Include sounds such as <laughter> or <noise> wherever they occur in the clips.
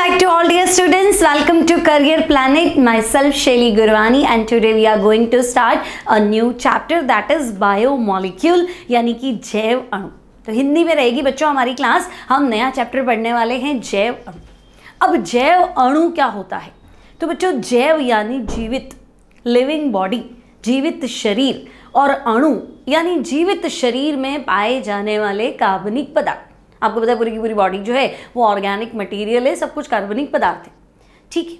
back to all dear students welcome to career planet myself shaili gurwani and today we are going to start a new chapter that is biomolecule yani ki jaiv अणु to hindi mein rahegi bachcho hamari class hum naya chapter padhne wale hain jaiv अणु ab jaiv अणु kya hota hai to bachcho jaiv yani jeevit living body jeevit sharir aur अणु yani jeevit sharir mein paaye jane wale carbonic padarth आपको पता है पूरी की पूरी body जो है वो ऑर्गेनिक मटेरियल है सब कुछ कार्बनिक पदार्थ है ठीक है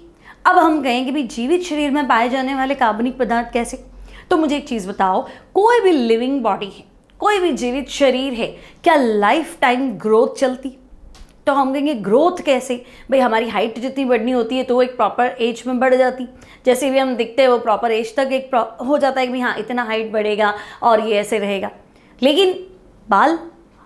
अब हम कहें कि भाई जीवित शरीर में पाए जाने वाले कार्बनिक पदार्थ कैसे तो मुझे एक चीज़ बताओ कोई भी लिविंग बॉडी है कोई भी जीवित शरीर है क्या लाइफ टाइम ग्रोथ चलती तो हम कहेंगे ग्रोथ कैसे भाई हमारी हाइट जितनी बढ़नी होती है तो वो एक प्रॉपर एज में बढ़ जाती जैसे भी हम दिखते हैं वो प्रॉपर एज तक एक हो जाता है कि भाई हाँ इतना हाइट बढ़ेगा और ये ऐसे रहेगा लेकिन बाल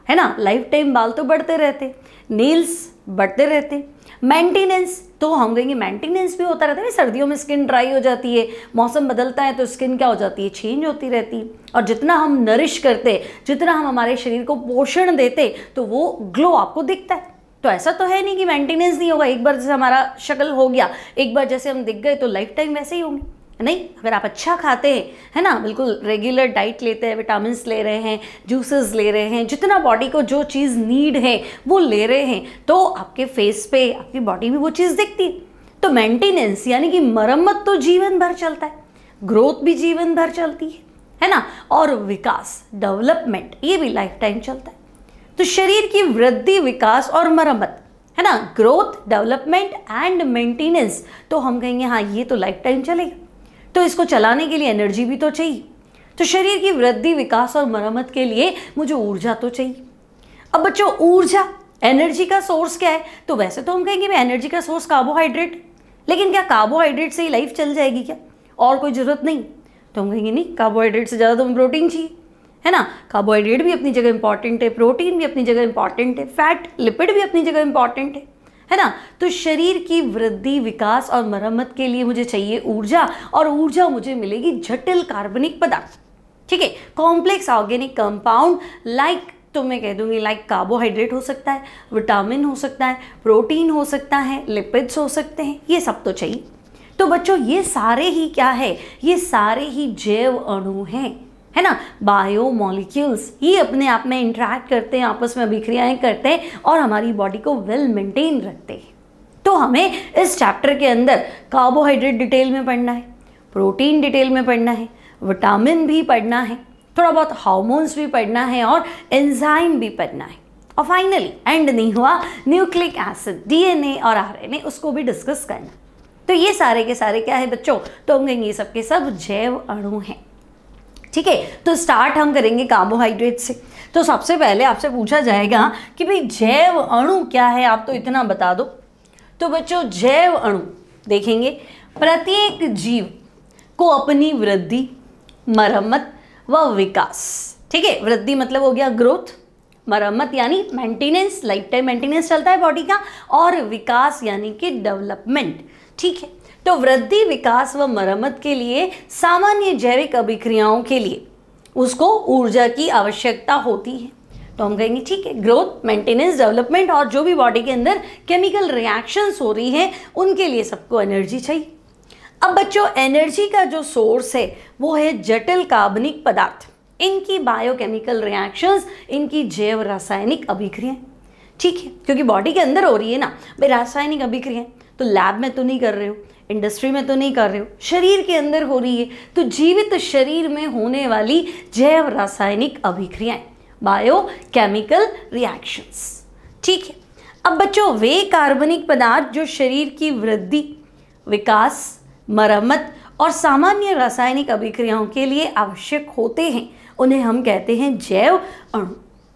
है ना लाइफ टाइम बाल तो बढ़ते रहते नील्स बढ़ते रहते मेंटेनेंस तो हम कहेंगे मेंटेनेंस भी होता रहता है सर्दियों में स्किन ड्राई हो जाती है मौसम बदलता है तो स्किन क्या हो जाती है चेंज होती रहती है और जितना हम नरिश करते जितना हम हमारे शरीर को पोषण देते तो वो ग्लो आपको दिखता है तो ऐसा तो है नहीं कि मेंटेनेंस नहीं होगा एक बार जैसे हमारा शक्ल हो गया एक बार जैसे हम दिख गए तो लाइफ टाइम वैसे ही होंगे नहीं अगर आप अच्छा खाते हैं है ना बिल्कुल रेगुलर डाइट लेते हैं विटामिन ले रहे हैं जूसेस ले रहे हैं जितना बॉडी को जो चीज़ नीड है वो ले रहे हैं तो आपके फेस पे आपकी बॉडी में वो चीज़ दिखती है तो मेंटेनेंस यानी कि मरम्मत तो जीवन भर चलता है ग्रोथ भी जीवन भर चलती है है ना और विकास डेवलपमेंट ये भी लाइफ टाइम चलता है तो शरीर की वृद्धि विकास और मरम्मत है ना ग्रोथ डेवलपमेंट एंड मेंटेनेंस तो हम कहेंगे हाँ ये तो लाइफ टाइम चलेगा तो इसको चलाने के लिए एनर्जी भी तो चाहिए तो शरीर की वृद्धि विकास और मरम्मत के लिए मुझे ऊर्जा तो चाहिए अब बच्चों ऊर्जा एनर्जी का सोर्स क्या है तो वैसे तो हम कहेंगे भाई एनर्जी का सोर्स कार्बोहाइड्रेट लेकिन क्या कार्बोहाइड्रेट से ही लाइफ चल जाएगी क्या और कोई ज़रूरत नहीं तो हम कहेंगे नहीं कार्बोहाइड्रेट से ज़्यादा तो हमें प्रोटीन चाहिए है ना कार्बोहाइड्रेट भी अपनी जगह इंपॉर्टेंट है प्रोटीन भी अपनी जगह इंपॉर्टेंट है फैट लिपिड भी अपनी जगह इंपॉर्टेंट है है ना तो शरीर की वृद्धि विकास और मरम्मत के लिए मुझे चाहिए ऊर्जा और ऊर्जा मुझे मिलेगी जटिल कार्बनिक पदार्थ ठीक है कॉम्प्लेक्स ऑर्गेनिक कंपाउंड लाइक तो मैं कह दूंगी लाइक कार्बोहाइड्रेट हो सकता है विटामिन हो सकता है प्रोटीन हो सकता है लिपिड्स हो सकते हैं ये सब तो चाहिए तो बच्चों ये सारे ही क्या है ये सारे ही जैव अणु हैं है ना बायोमोलिक्यूल्स ही अपने आप में इंटरेक्ट करते हैं आपस में अभिक्रियाएं करते हैं और हमारी बॉडी को वेल मेंटेन रखते हैं तो हमें इस चैप्टर के अंदर कार्बोहाइड्रेट डिटेल में पढ़ना है प्रोटीन डिटेल में पढ़ना है विटामिन भी पढ़ना है थोड़ा बहुत हार्मोन्स भी पढ़ना है और एंजाइम भी पढ़ना है और फाइनली एंड नहीं हुआ न्यूक्लिक एसिड डीएनए और आरएनए उसको भी डिस्कस करना तो ये सारे के सारे क्या है बच्चों तो हम कहेंगे ये सब के सब जैव अणु हैं ठीक है तो स्टार्ट हम करेंगे कार्बोहाइड्रेट से तो सबसे पहले आपसे पूछा जाएगा कि भाई जैव अणु क्या है आप तो इतना बता दो तो बच्चों जैव अणु देखेंगे प्रत्येक जीव को अपनी वृद्धि मरम्मत व विकास ठीक है वृद्धि मतलब हो गया ग्रोथ मरम्मत यानी मेंटेनेंस लाइफ टाइम मेंटेनेंस चलता है बॉडी का और विकास यानी कि डेवलपमेंट ठीक है तो वृद्धि विकास व मरम्मत के लिए सामान्य जैविक अभिक्रियाओं के लिए उसको ऊर्जा की आवश्यकता होती है तो हम कहेंगे ठीक है ग्रोथ मेंटेनेंस डेवलपमेंट और जो भी बॉडी के अंदर केमिकल रिएक्शंस हो रही हैं उनके लिए सबको एनर्जी चाहिए अब बच्चों एनर्जी का जो सोर्स है वो है जटिल कार्बनिक पदार्थ इनकी बायोकेमिकल रिएक्शंस इनकी जैव रासायनिक अभिक्रियाएं ठीक है क्योंकि बॉडी के अंदर हो रही है ना भाई रासायनिक अभिक्रियाएं तो लैब में तो नहीं कर रहे हो इंडस्ट्री में तो नहीं कर रहे हो शरीर के अंदर हो रही है तो जीवित शरीर में होने वाली जैव रासायनिक अभिक्रियाएं बायोकेमिकल रिएक्शंस ठीक है अब बच्चों वे कार्बनिक पदार्थ जो शरीर की वृद्धि विकास मरम्मत और सामान्य रासायनिक अभिक्रियाओं के लिए आवश्यक होते हैं उन्हें हम कहते हैं जैव अणु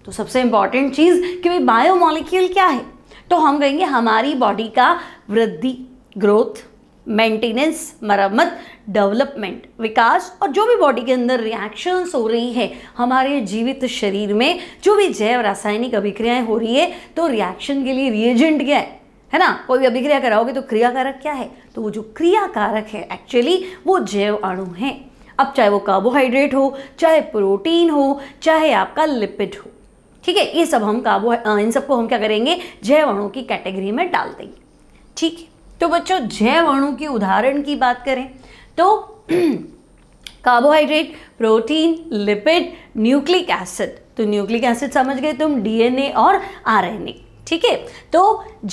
तो सबसे इंपॉर्टेंट चीज़ कि भाई बायोमोलिक्यूल क्या है तो हम कहेंगे हमारी बॉडी का वृद्धि ग्रोथ मेंटेनेंस मरम्मत डेवलपमेंट विकास और जो भी बॉडी के अंदर रिएक्शंस हो रही है हमारे जीवित शरीर में जो भी जैव रासायनिक अभिक्रियाएं हो रही है तो रिएक्शन के लिए रिएजेंट क्या है है ना कोई भी अभिक्रिया कराओगे तो क्रियाकारक क्या है तो वो जो क्रियाकारक है एक्चुअली वो जैव अणु है अब चाहे वो कार्बोहाइड्रेट हो चाहे प्रोटीन हो चाहे आपका लिपिड हो ठीक है ये सब हम कार्बो इन सबको हम क्या करेंगे जैव अणु की कैटेगरी में डाल देंगे ठीक है तो बच्चों जैव अणु के उदाहरण की बात करें तो carbohydrate protein lipid nucleic acid तो न्यूक्लिक एसिड समझ गए तुम डीएनए और आरएनए ठीक है तो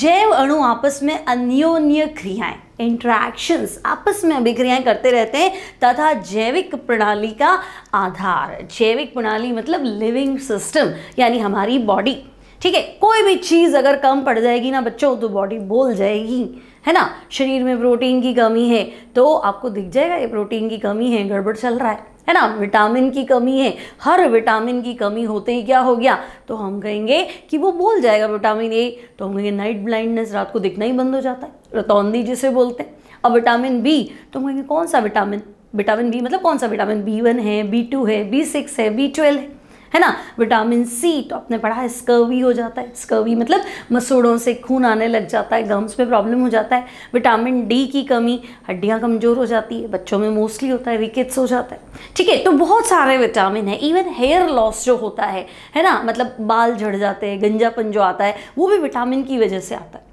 जैव अणु आपस में अन्योन्य क्रियाएं इंट्रैक्शंस आपस में अभिक्रियाएं करते रहते हैं तथा जैविक प्रणाली का आधार जैविक प्रणाली मतलब लिविंग सिस्टम यानी हमारी बॉडी ठीक है कोई भी चीज़ अगर कम पड़ जाएगी ना बच्चों तो बॉडी बोल जाएगी है ना शरीर में प्रोटीन की कमी है तो आपको दिख जाएगा ये प्रोटीन की कमी है गड़बड़ चल रहा है है ना विटामिन की कमी है हर विटामिन की कमी होते ही क्या हो गया तो हम कहेंगे कि वो बोल जाएगा विटामिन ए तो हम कहेंगे नाइट ब्लाइंडनेस रात को दिखना ही बंद हो जाता है रतौंदी जिसे बोलते हैं अब विटामिन बी तो हम कहेंगे कौन सा विटामिन विटामिन बी मतलब कौन सा विटामिन बी वन है बी टू है बी सिक्स है बी ट्वेल्व है है ना विटामिन सी तो आपने पढ़ा है स्कर्वी हो जाता है स्कर्वी मतलब मसूड़ों से खून आने लग जाता है गम्स में प्रॉब्लम हो जाता है विटामिन डी की कमी हड्डियाँ कमज़ोर हो जाती है बच्चों में मोस्टली होता है रिकेट्स हो जाता है ठीक है तो बहुत सारे विटामिन है इवन हेयर लॉस जो होता है है ना मतलब बाल झड़ जाते हैं गंजापन जो आता है वो भी विटामिन की वजह से आता है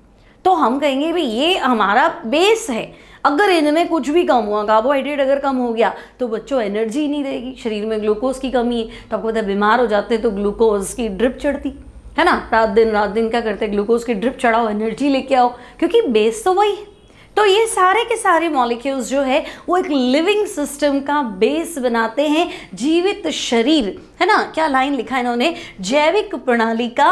तो हम कहेंगे भाई ये हमारा बेस है अगर इनमें कुछ भी कम हुआ कार्बोहाइड्रेट अगर कम हो गया तो बच्चों एनर्जी ही नहीं रहेगी शरीर में ग्लूकोज की कमी है तो आपको पता है बीमार हो जाते तो ग्लूकोज की ड्रिप चढ़ती है ना रात दिन रात दिन क्या करते हैं ग्लूकोज की ड्रिप चढ़ाओ एनर्जी लेके आओ क्योंकि बेस तो वही है तो ये सारे के सारे मॉलिक्यूल्स जो है वो एक लिविंग सिस्टम का बेस बनाते हैं जीवित शरीर है ना क्या लाइन लिखा है इन्होंने जैविक प्रणाली का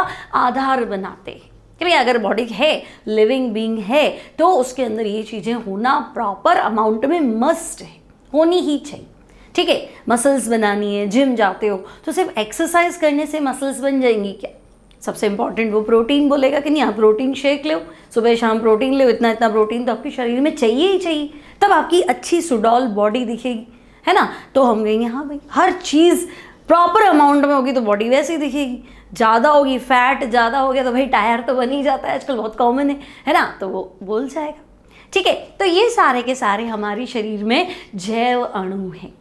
आधार बनाते हैं कि भाई अगर बॉडी है लिविंग बींग है तो उसके अंदर ये चीज़ें होना प्रॉपर अमाउंट में मस्ट है होनी ही चाहिए ठीक है मसल्स बनानी है जिम जाते हो तो सिर्फ एक्सरसाइज करने से मसल्स बन जाएंगी क्या सबसे इंपॉर्टेंट वो प्रोटीन बोलेगा कि नहीं आप प्रोटीन शेक लो सुबह शाम प्रोटीन लो इतना इतना प्रोटीन तो आपके शरीर में चाहिए ही चाहिए तब आपकी अच्छी सुडॉल बॉडी दिखेगी है ना तो हम कहेंगे हाँ भाई हर चीज़ प्रॉपर अमाउंट में होगी तो बॉडी वैसे ही दिखेगी ज़्यादा होगी फैट ज़्यादा हो गया तो भाई टायर तो बन ही जाता है आजकल बहुत कॉमन है है ना तो वो बोल जाएगा ठीक है तो ये सारे के सारे हमारे शरीर में जैव अणु हैं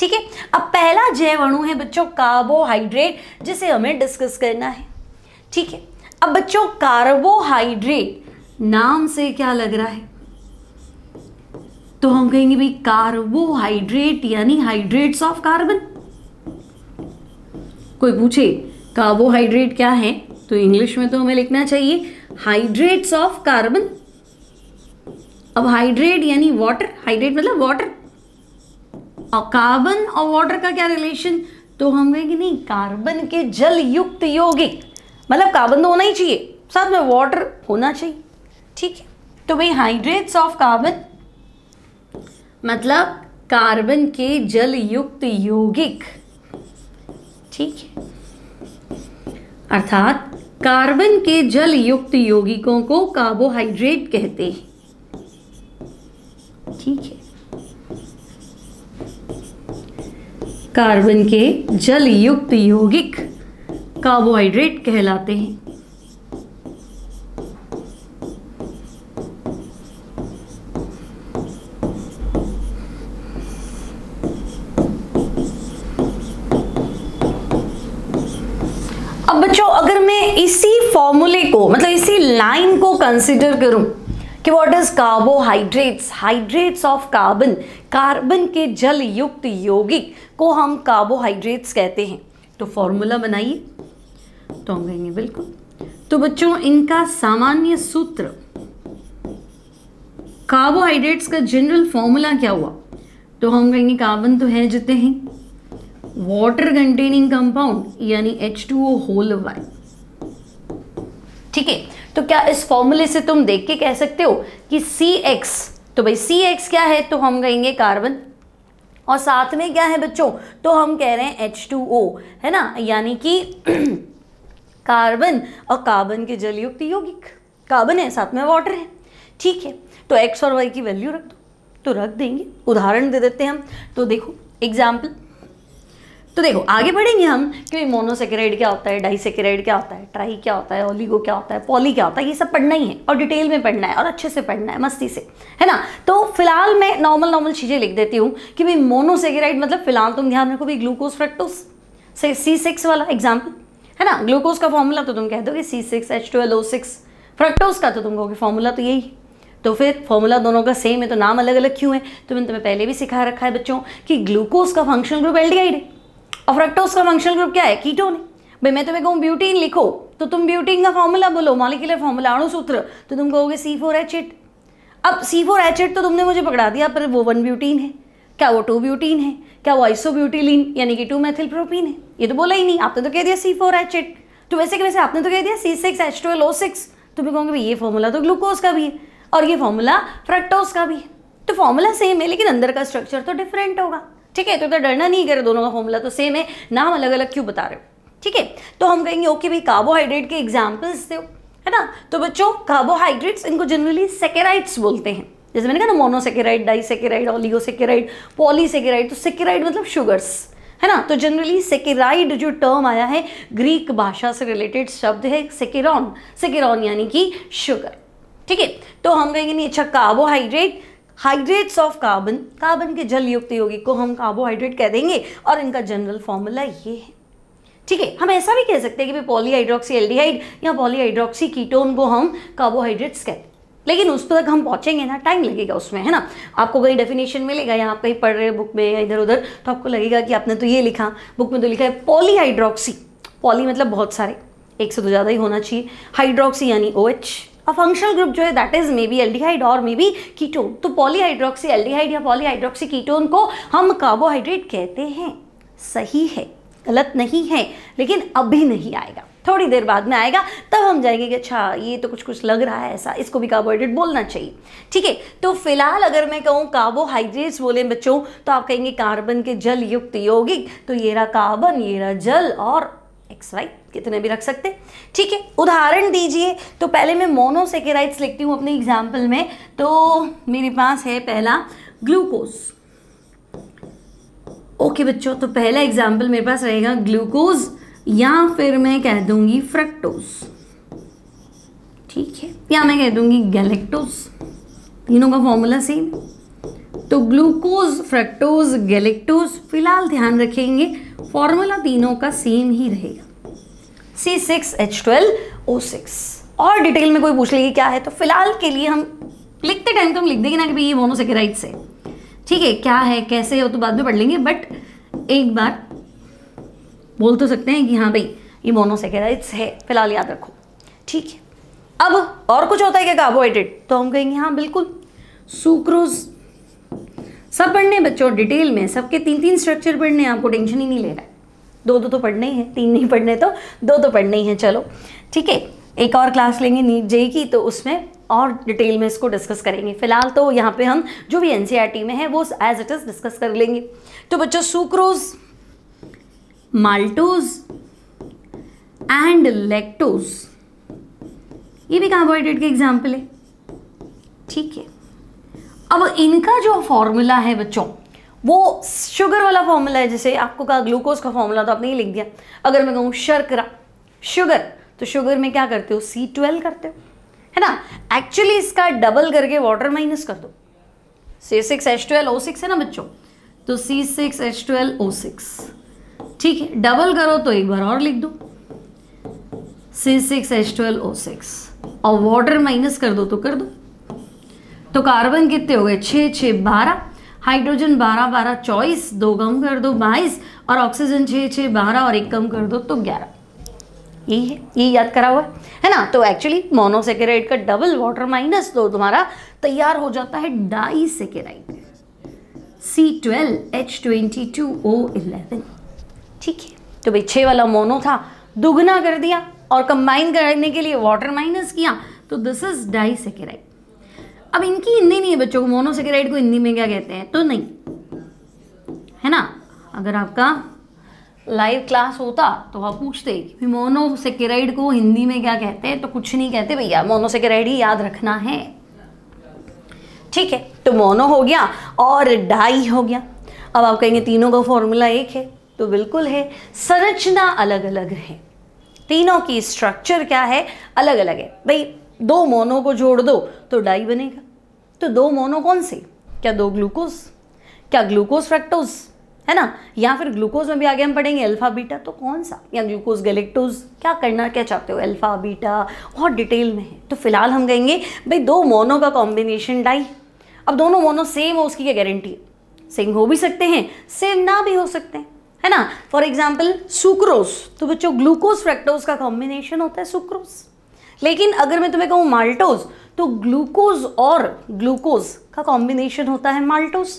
ठीक है अब पहला जैव अणु है बच्चों कार्बोहाइड्रेट जिसे हमें डिस्कस करना है ठीक है अब बच्चों कार्बोहाइड्रेट नाम से क्या लग रहा है तो हम कहेंगे भाई कार्बोहाइड्रेट यानी हाइड्रेट्स ऑफ कार्बन कोई पूछे कार्बोहाइड्रेट क्या है तो इंग्लिश में तो हमें लिखना चाहिए हाइड्रेट्स ऑफ कार्बन अब हाइड्रेट यानी वाटर हाइड्रेट मतलब वाटर और कार्बन और वाटर का क्या रिलेशन तो हम कहेंगे नहीं कार्बन के जल युक्त यौगिक मतलब कार्बन तो होना ही चाहिए साथ में वाटर होना चाहिए ठीक है तो भाई हाइड्रेट्स ऑफ कार्बन मतलब कार्बन के जल युक्त यौगिक ठीक है अर्थात कार्बन के जल युक्त यौगिकों को कार्बोहाइड्रेट कहते हैं ठीक है कार्बन के जल युक्त यौगिक कार्बोहाइड्रेट कहलाते हैं फॉर्मूले को मतलब इसी लाइन को कंसिडर करूं कि what is carbohydrates hydrates of carbon carbon के जल युक्त यौगिक को हम कार्बोहाइड्रेट्स कहते हैं तो फॉर्मूला बनाइए तो हम कहेंगे बिल्कुल तो बच्चों इनका सामान्य सूत्र कार्बोहाइड्रेट्स का जनरल फॉर्मूला क्या हुआ तो हम कहेंगे कार्बन तो है जितने हैं वाटर कंटेनिंग कंपाउंड यानी H two O whole y ठीक है तो क्या इस फॉर्मूले से तुम देख के कह सकते हो कि सी एक्स तो भाई सी एक्स क्या है तो हम कहेंगे कार्बन और साथ में क्या है बच्चों तो हम कह रहे हैं एच टू ओ है ना यानी कि कार्बन <clears throat> और कार्बन के जलयुक्त यौगिक कार्बन है साथ में वाटर है ठीक है तो एक्स और वाई की वैल्यू रख दो तो रख देंगे उदाहरण दे देते हैं हम तो देखो एग्जाम्पल तो देखो आगे बढ़ेंगे हम कि मोनोसेक्राइड क्या होता है डाइसेक्राइड क्या होता है ट्राई क्या होता है ओलिगो क्या होता है पॉली क्या होता है ये सब पढ़ना ही है और डिटेल में पढ़ना है और अच्छे से पढ़ना है मस्ती से है ना तो फिलहाल मैं नॉर्मल नॉर्मल चीज़ें लिख देती हूँ कि भाई मोनोसेक्राइड मतलब फिलहाल तुम ध्यान रखो भाई ग्लूकोज फ्रेक्टोस से सी सिक्स वाला एग्जाम्पल है ना ग्लूकोज का फॉर्मूला तो तुम कह दोगे C six H twelve O six fructose का तो तुम कहोगे फॉर्मूला तो यही तो फिर फॉर्मूला दोनों का सेम है तो नाम अलग अलग क्यों है तो मैंने तुम्हें पहले भी सिखा रखा है बच्चों कि ग्लूकोज का फंक्शन ग्रुप एल्डिहाइड है और फ्रक्टोज का फंक्शनल ग्रुप क्या है कीटोन है भाई मैं तुम्हें कहूँ ब्यूटीन लिखो तो तुम ब्यूटीन का फॉर्मूला बोलो मॉलिकुलर फॉर्मूला अणुसूत्र तो तुम कहोगे सी फोर एच एट अब सी फोर एच एट तो तुमने मुझे पकड़ा दिया पर वो वन ब्यूटीन है क्या वो टू ब्यूटीन है क्या वो आइसो ब्यूटीलिन यानी कि टू मैथिल प्रोटीन है ये तो बोला ही नहीं आपने तो कह दिया सी फोर एच एट तो वैसे कि वैसे आपने तो कह दिया C six H twelve O six तो भी कहोगे ये फॉर्मूला तो ग्लूकोज का भी है और ये फॉर्मूला फ्रक्टोज का भी है तो फॉर्मूला सेम है लेकिन अंदर का स्ट्रक्चर तो डिफरेंट होगा ठीक है तो इधर डरना नहीं कह रहे दोनों का फॉर्मूला तो सेम है नाम अलग अलग क्यों बता रहे हो ठीक है तो हम कहेंगे ओके भाई कार्बोहाइड्रेट के एग्जाम्पल्स दो है ना तो बच्चों कार्बोहाइड्रेट्स इनको जनरली सेकेराइड्स बोलते हैं जैसे मैंने कहा ना मोनोसेकेराइड डाइसेकेराइड ऑलियोसेकेराइड पॉलीसेकेराइड तो सेकेराइड मतलब शुगर्स है ना तो जनरली सेकेराइड जो टर्म आया है ग्रीक भाषा से रिलेटेड शब्द है सेकेरॉन सेकेरॉन यानी कि शुगर ठीक है तो हम कहेंगे नहीं अच्छा carbohydrate hydrates of carbon carbon के जल युक्त यौगिक को हम कार्बोहाइड्रेट कह देंगे और इनका जनरल फॉर्मूला ये है ठीक है हम ऐसा भी कह सकते हैं कि पॉलीहाइड्रोक्सी एल्डिहाइड या पॉलीहाइड्रोक्सी कीटोन को हम कार्बोहाइड्रेट्स कहते हैं लेकिन उस तक हम पहुंचेंगे ना टाइम लगेगा उसमें है ना आपको कहीं डेफिनेशन मिलेगा या आप कहीं पढ़ रहे हैं बुक में या इधर उधर तो आपको लगेगा कि आपने तो ये लिखा बुक में तो लिखा है पॉलीहाइड्रोक्सी पॉली मतलब बहुत सारे एक से तो ज़्यादा ही होना चाहिए हाइड्रोक्सी यानी ओ OH, और फंक्शनल ग्रुप जो है that is may be aldehyde और मे बी कीटोन तो पॉलीहाइड्रोक्सी एल्डिहाइड या पॉलीहाइड्रोक्सी कीटोन को हम कार्बोहाइड्रेट कहते हैं सही है गलत नहीं है लेकिन अभी नहीं आएगा थोड़ी देर बाद में आएगा तब हम जाएंगे कि अच्छा ये तो कुछ कुछ लग रहा है ऐसा इसको भी कार्बोहाइड्रेट बोलना चाहिए ठीक है तो फिलहाल अगर मैं कहूँ कार्बोहाइड्रेट्स बोले बच्चों तो आप कहेंगे कार्बन के जल युक्त यौगिक तो ये रहा कार्बन ये रहा जल और एक्स वाई कितने भी रख सकते ठीक है उदाहरण दीजिए तो पहले मैं मोनोसेकेराइड्स लिखती हूँ अपने एग्जाम्पल में तो मेरे पास है पहला ग्लूकोज ओके बच्चों तो पहला एग्जाम्पल मेरे पास रहेगा ग्लूकोज या फिर मैं कह दूंगी फ्रक्टोज ठीक है या मैं कह दूंगी गैलेक्टोज तीनों का फॉर्मूला सेम तो ग्लूकोज फ्रक्टोज गैलेक्टोज फिलहाल ध्यान रखेंगे फॉर्मूला तीनों का सेम ही रहेगा C6H12O6 six H twelve O six और डिटेल में कोई पूछ लेगी क्या है तो फिलहाल के लिए हम लिखते टाइम तो हम लिख देंगे ना कि भाई ये मोनोसेकेराइड से ठीक है क्या है कैसे है वो तो बाद में पढ़ लेंगे बट एक बार बोल तो सकते हैं कि हाँ भाई ये मोनोसेकेराइड्स है फिलहाल याद रखो ठीक है अब और कुछ होता है क्या कार्बोहाइड्रेट तो हम कहेंगे हाँ बिल्कुल सुक्रोज सब पढ़ने बच्चों डिटेल में सबके तीन तीन स्ट्रक्चर पढ़ने आपको टेंशन ही नहीं ले रहा है दो दो तो पढ़ने ही हैं तीन नहीं पढ़ने तो दो तो पढ़ने ही हैं चलो ठीक है एक और क्लास लेंगे नीट जे की तो उसमें और डिटेल में इसको डिस्कस करेंगे फिलहाल तो यहाँ पे हम जो भी एन e में है वो एज इट इज़ डिस्कस कर लेंगे तो बच्चों सुक्रोज माल्टोज एंड लेक्टोज ये भी कार्बोहाइड्रेट के एग्जाम्पल है ठीक है अब इनका जो फॉर्मूला है बच्चों वो शुगर वाला फॉर्मूला है जैसे आपको कहा ग्लूकोज का फॉर्मूला तो आपने ये लिख दिया अगर मैं कहूँ शर्करा शुगर तो शुगर में क्या करते हो सी ट्वेल्व करते हो है ना एक्चुअली इसका डबल करके वाटर माइनस कर दो C six H twelve O six है ना बच्चों तो C six H twelve O six ठीक है डबल करो तो एक बार और लिख दो C six H twelve O six और वाटर माइनस कर दो तो कर दो तो कार्बन कितने हो गए छः छः बारह हाइड्रोजन बारह बारह चौबीस दो कम कर दो बाईस और ऑक्सीजन छः छः बारह और एक कम कर दो तो ग्यारह यही है ये याद करा हुआ है है ना तो एक्चुअली मोनोसेकेराइड का डबल वाटर माइनस दो तुम्हारा तैयार हो जाता है disaccharide C twelve H twenty ठीक है तो भाई छः वाला मोनो था दुगना कर दिया और कंबाइन करने के लिए वाटर माइनस किया तो दिस इज डाई सेकेराइड अब इनकी हिंदी नहीं है बच्चों को मोनोसेकेराइड को हिंदी में क्या कहते हैं तो नहीं है ना अगर आपका लाइव क्लास होता तो आप पूछते कि मोनोसेकेराइड को हिंदी में क्या कहते हैं तो कुछ नहीं कहते भैया मोनोसेकेराइड ही याद रखना है ठीक है तो मोनो हो गया और डाई हो गया अब आप कहेंगे तीनों का फॉर्मूला एक है तो बिल्कुल है संरचना अलग अलग है तीनों की स्ट्रक्चर क्या है अलग अलग है भाई दो मोनो को जोड़ दो तो डाई बनेगा तो दो मोनो कौन से क्या दो ग्लूकोज क्या ग्लूकोज फ्रैक्टोज है ना या फिर ग्लूकोज में भी आगे हम पढ़ेंगे अल्फा बीटा तो कौन सा या ग्लूकोज गलेक्टोज क्या करना क्या चाहते हो अल्फा बीटा बहुत डिटेल में है तो फिलहाल हम कहेंगे भाई दो मोनो का कॉम्बिनेशन डाई अब दोनों मोनो सेम हो उसकी क्या गारंटी है सेम हो भी सकते हैं सेम ना भी हो सकते हैं है ना फॉर एग्जाम्पल सुक्रोज तो बच्चों ग्लूकोज फ्रैक्टोज का कॉम्बिनेशन होता है सुक्रोज लेकिन अगर मैं तुम्हें कहूँ माल्टोज तो ग्लूकोज और ग्लूकोज का कॉम्बिनेशन होता है माल्टोज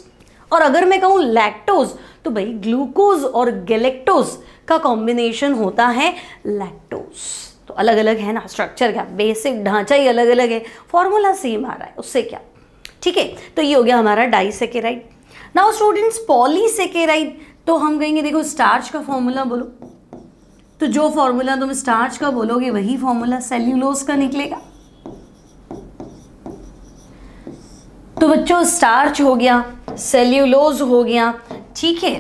और अगर मैं कहूँ लैक्टोज तो भाई ग्लूकोज और गैलेक्टोज का कॉम्बिनेशन होता है लैक्टोज तो अलग अलग है ना स्ट्रक्चर क्या बेसिक ढांचा ही अलग अलग है फॉर्मूला सेम आ रहा है उससे क्या ठीक है तो ये हो गया हमारा डाइसेकेराइड नाउ स्टूडेंट्स पॉलीसेकेराइड तो हम कहेंगे देखो स्टार्च का फॉर्मूला बोलो तो जो फॉर्मूला तुम स्टार्च का बोलोगे वही फॉर्मूला सेल्यूलोज का निकलेगा तो बच्चों स्टार्च हो गया सेल्यूलोज हो गया ठीक है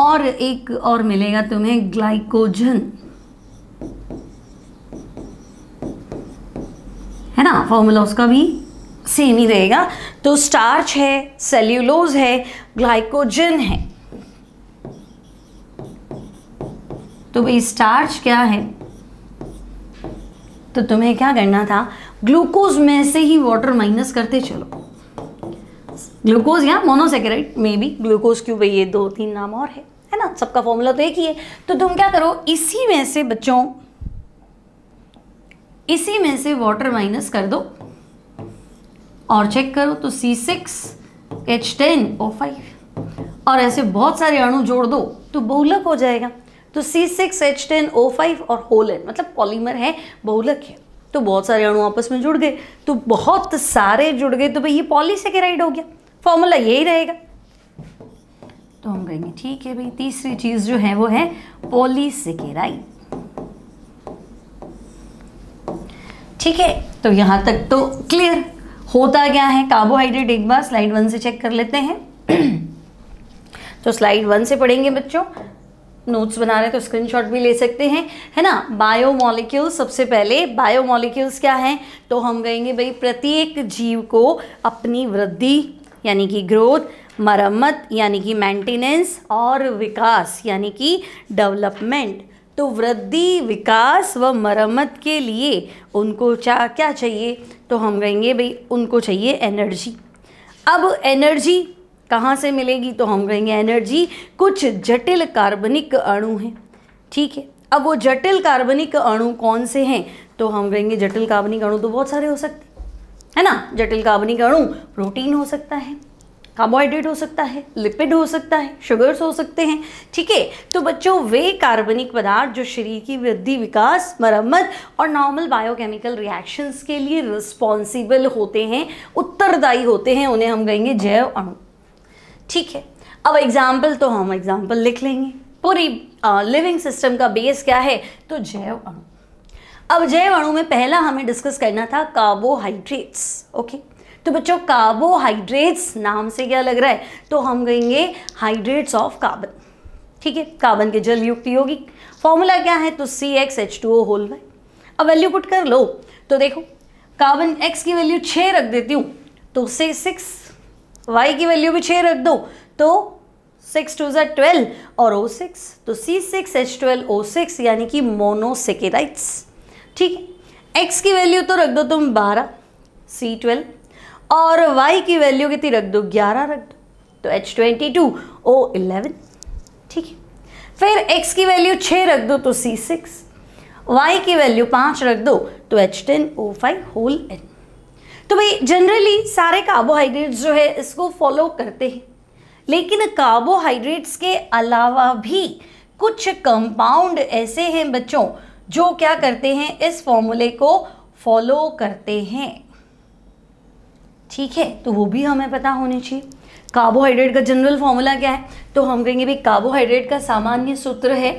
और एक और मिलेगा तुम्हें ग्लाइकोजन है ना फॉर्मूला उसका भी सेम ही रहेगा तो स्टार्च है सेल्यूलोज है ग्लाइकोजन है तो भाई स्टार्च क्या है तो तुम्हें क्या करना था ग्लूकोज में से ही वाटर माइनस करते चलो ग्लूकोज या मोनोसेकेराइड मे बी ग्लूकोज क्यों भाई ये दो तीन नाम और है है ना सबका फॉर्मूला तो एक ही है तो तुम क्या करो इसी में से बच्चों इसी में से वाटर माइनस कर दो और चेक करो तो C six H ten O five और ऐसे बहुत सारे अणु जोड़ दो तो बहुलक हो जाएगा तो C six H ten O five और होलन मतलब पॉलीमर है बहुलक है तो बहुत सारे अणु आपस में जुड़ गए तो बहुत सारे जुड़ गए तो भाई ये पॉलीसेकेराइड हो गया फॉर्मूला यही रहेगा तो हम कहेंगे ठीक है भाई तीसरी चीज जो है वो है पॉलीसेकेराइड ठीक है तो यहां तक तो क्लियर होता क्या है कार्बोहाइड्रेट एक बार स्लाइड वन से चेक कर लेते हैं <clears throat> तो स्लाइड वन से पढ़ेंगे बच्चों नोट्स बना रहे हैं तो स्क्रीनशॉट भी ले सकते हैं है ना बायोमोलिक्यूल्स सबसे पहले बायोमोलिक्यूल्स क्या हैं तो हम कहेंगे भाई प्रत्येक जीव को अपनी वृद्धि यानी कि ग्रोथ मरम्मत यानी कि मेंटेनेंस और विकास यानी कि डेवलपमेंट तो वृद्धि विकास व मरम्मत के लिए उनको चा क्या चाहिए तो हम कहेंगे भाई उनको चाहिए एनर्जी अब एनर्जी कहाँ से मिलेगी तो हम कहेंगे एनर्जी कुछ जटिल कार्बनिक अणु हैं ठीक है अब वो जटिल कार्बनिक अणु कौन से हैं तो हम कहेंगे जटिल कार्बनिक अणु तो बहुत सारे हो सकते है ना जटिल कार्बनिक अणु प्रोटीन हो सकता है कार्बोहाइड्रेट हो सकता है लिपिड हो सकता है शुगर्स हो सकते हैं ठीक है तो बच्चों वे कार्बनिक पदार्थ जो शरीर की वृद्धि विकास मरम्मत और नॉर्मल बायोकेमिकल रिएक्शंस के लिए रिस्पॉन्सिबल होते हैं उत्तरदायी होते हैं उन्हें हम कहेंगे जैव अणु ठीक है अब एग्जाम्पल तो हम एग्जाम्पल लिख लेंगे पूरी लिविंग सिस्टम का बेस क्या है तो जैव अणु अब जैव अणु में पहला हमें डिस्कस करना था कार्बोहाइड्रेट्स ओके तो बच्चों कार्बोहाइड्रेट्स नाम से क्या लग रहा है तो हम कहेंगे हाइड्रेट्स ऑफ कार्बन ठीक है कार्बन के जल युक्त होगी फॉर्मूला क्या है तो C x H two O whole y अब वैल्यू पुट कर लो तो देखो कार्बन एक्स की वैल्यू छः रख देती हूँ तो उससे सिक्स वाई की वैल्यू भी छः रख दो तो सिक्स टू ज़ा ट्वेल्व और ओ सिक्स तो C six H twelve O six यानी कि मोनोसेकेराइट्स ठीक है एक्स की वैल्यू तो रख दो तुम बारह सी ट्वेल्व और वाई की वैल्यू कितनी रख दो ग्यारह रख दो तो H twenty two O eleven ठीक है फिर एक्स की वैल्यू छः रख दो तो सी सिक्स वाई की वैल्यू पाँच रख दो तो H ten O five whole n तो भाई जनरली सारे कार्बोहाइड्रेट्स जो है इसको फॉलो करते हैं लेकिन कार्बोहाइड्रेट्स के अलावा भी कुछ कंपाउंड ऐसे हैं बच्चों जो क्या करते हैं इस फॉर्मूले को फॉलो करते हैं ठीक है तो वो भी हमें पता होने चाहिए कार्बोहाइड्रेट का जनरल फॉर्मूला क्या है तो हम कहेंगे भाई कार्बोहाइड्रेट का सामान्य सूत्र है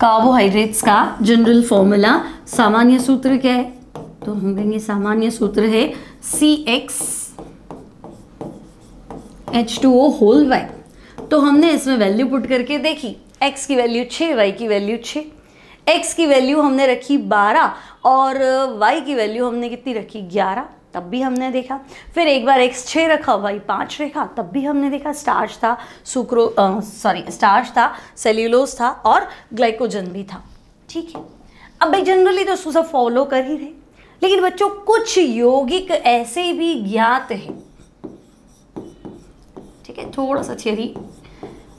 कार्बोहाइड्रेट्स का जनरल फॉर्मूला सामान्य सूत्र क्या है तो हम कहेंगे सामान्य सूत्र है C x H two O whole y तो हमने इसमें वैल्यू पुट करके देखी x की वैल्यू छ y की वैल्यू छ x की वैल्यू हमने रखी 12 और y की वैल्यू हमने कितनी रखी तब भी हमने देखा फिर एक बार एक्स छः रखा भाई पाँच रखा तब भी हमने देखा स्टार्च था सुक्रो सॉरी स्टार्च था सेल्यूलोस था और ग्लाइकोजन भी था ठीक है अब भाई जनरली तो सब फॉलो कर ही रहे लेकिन बच्चों कुछ यौगिक ऐसे भी ज्ञात हैं ठीक है थोड़ा सा थियरी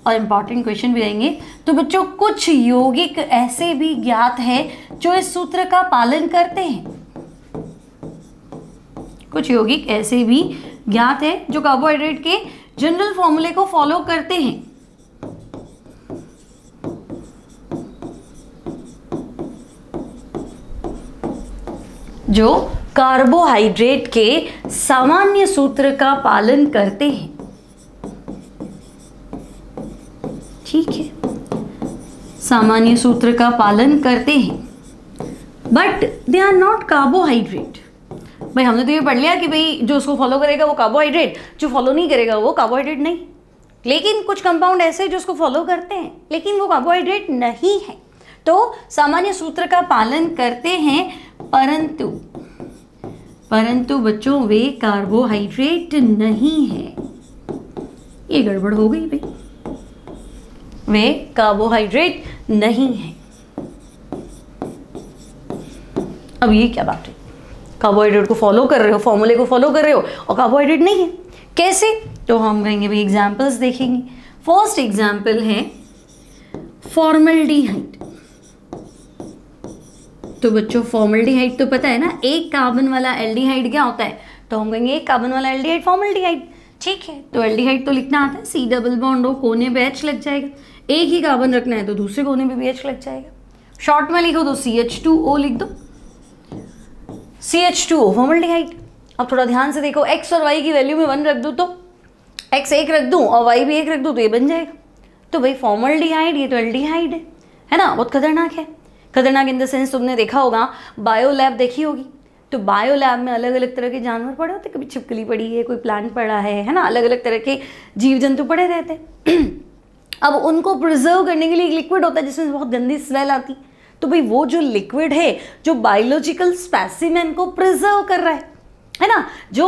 और इम्पॉर्टेंट क्वेश्चन भी रहेंगे तो बच्चों कुछ यौगिक ऐसे भी ज्ञात है जो इस सूत्र का पालन करते हैं कुछ यौगिक ऐसे भी ज्ञात है जो कार्बोहाइड्रेट के जनरल फॉर्मूले को फॉलो करते हैं जो कार्बोहाइड्रेट के सामान्य सूत्र का पालन करते हैं ठीक है सामान्य सूत्र का पालन करते हैं but they are not carbohydrate भाई हमने तो ये पढ़ लिया कि भाई जो उसको फॉलो करेगा वो कार्बोहाइड्रेट जो फॉलो नहीं करेगा वो कार्बोहाइड्रेट नहीं लेकिन कुछ कंपाउंड ऐसे जो उसको फॉलो करते हैं लेकिन वो कार्बोहाइड्रेट नहीं है तो सामान्य सूत्र का पालन करते हैं परंतु परंतु बच्चों वे कार्बोहाइड्रेट नहीं है ये गड़बड़ हो गई भाई वे कार्बोहाइड्रेट नहीं है अब ये क्या बात है कार्बोहाइड्रेट को फॉलो कर रहे हो फॉर्मूले को फॉलो कर रहे हो और कार्बोहाइड्रेट नहीं है कैसे तो हम कहेंगे भाई एग्जाम्पल्स देखेंगे फर्स्ट एग्जाम्पल है फॉर्मल तो बच्चों फॉर्मल तो पता है ना एक कार्बन वाला एल क्या होता है तो हम कहेंगे एक कार्बन वाला एल डी ठीक है तो एल तो लिखना आता है सी डबल बॉन्ड हो कोने पे एच लग जाएगा एक ही कार्बन रखना है तो दूसरे कोने पे भी एच लग जाएगा शॉर्ट में लिखो तो सी एच टू ओ लिख दो सी एच टू फॉर्मल्टीहाइट अब थोड़ा ध्यान से देखो एक्स और वाई की वैल्यू में वन रख दूँ तो एक्स एक रख दूँ और वाई भी एक रख दूँ तो ये बन जाएगा तो भाई फॉर्मल्डिहाइड ये तो एल्डिहाइड है है ना बहुत खतरनाक है खतरनाक इन द सेंस तुमने देखा होगा बायो लैब देखी होगी तो बायो लैब में अलग अलग तरह के जानवर पड़े होते कभी छिपकली पड़ी है कोई प्लांट पड़ा है है ना अलग अलग तरह के जीव जंतु पड़े रहते <clears throat> अब उनको प्रिजर्व करने के लिए एक लिक्विड होता है जिसमें बहुत गंदी स्मेल आती है तो भाई वो जो लिक्विड है जो बायोलॉजिकल स्पेसिमेन को प्रिजर्व कर रहा है है ना जो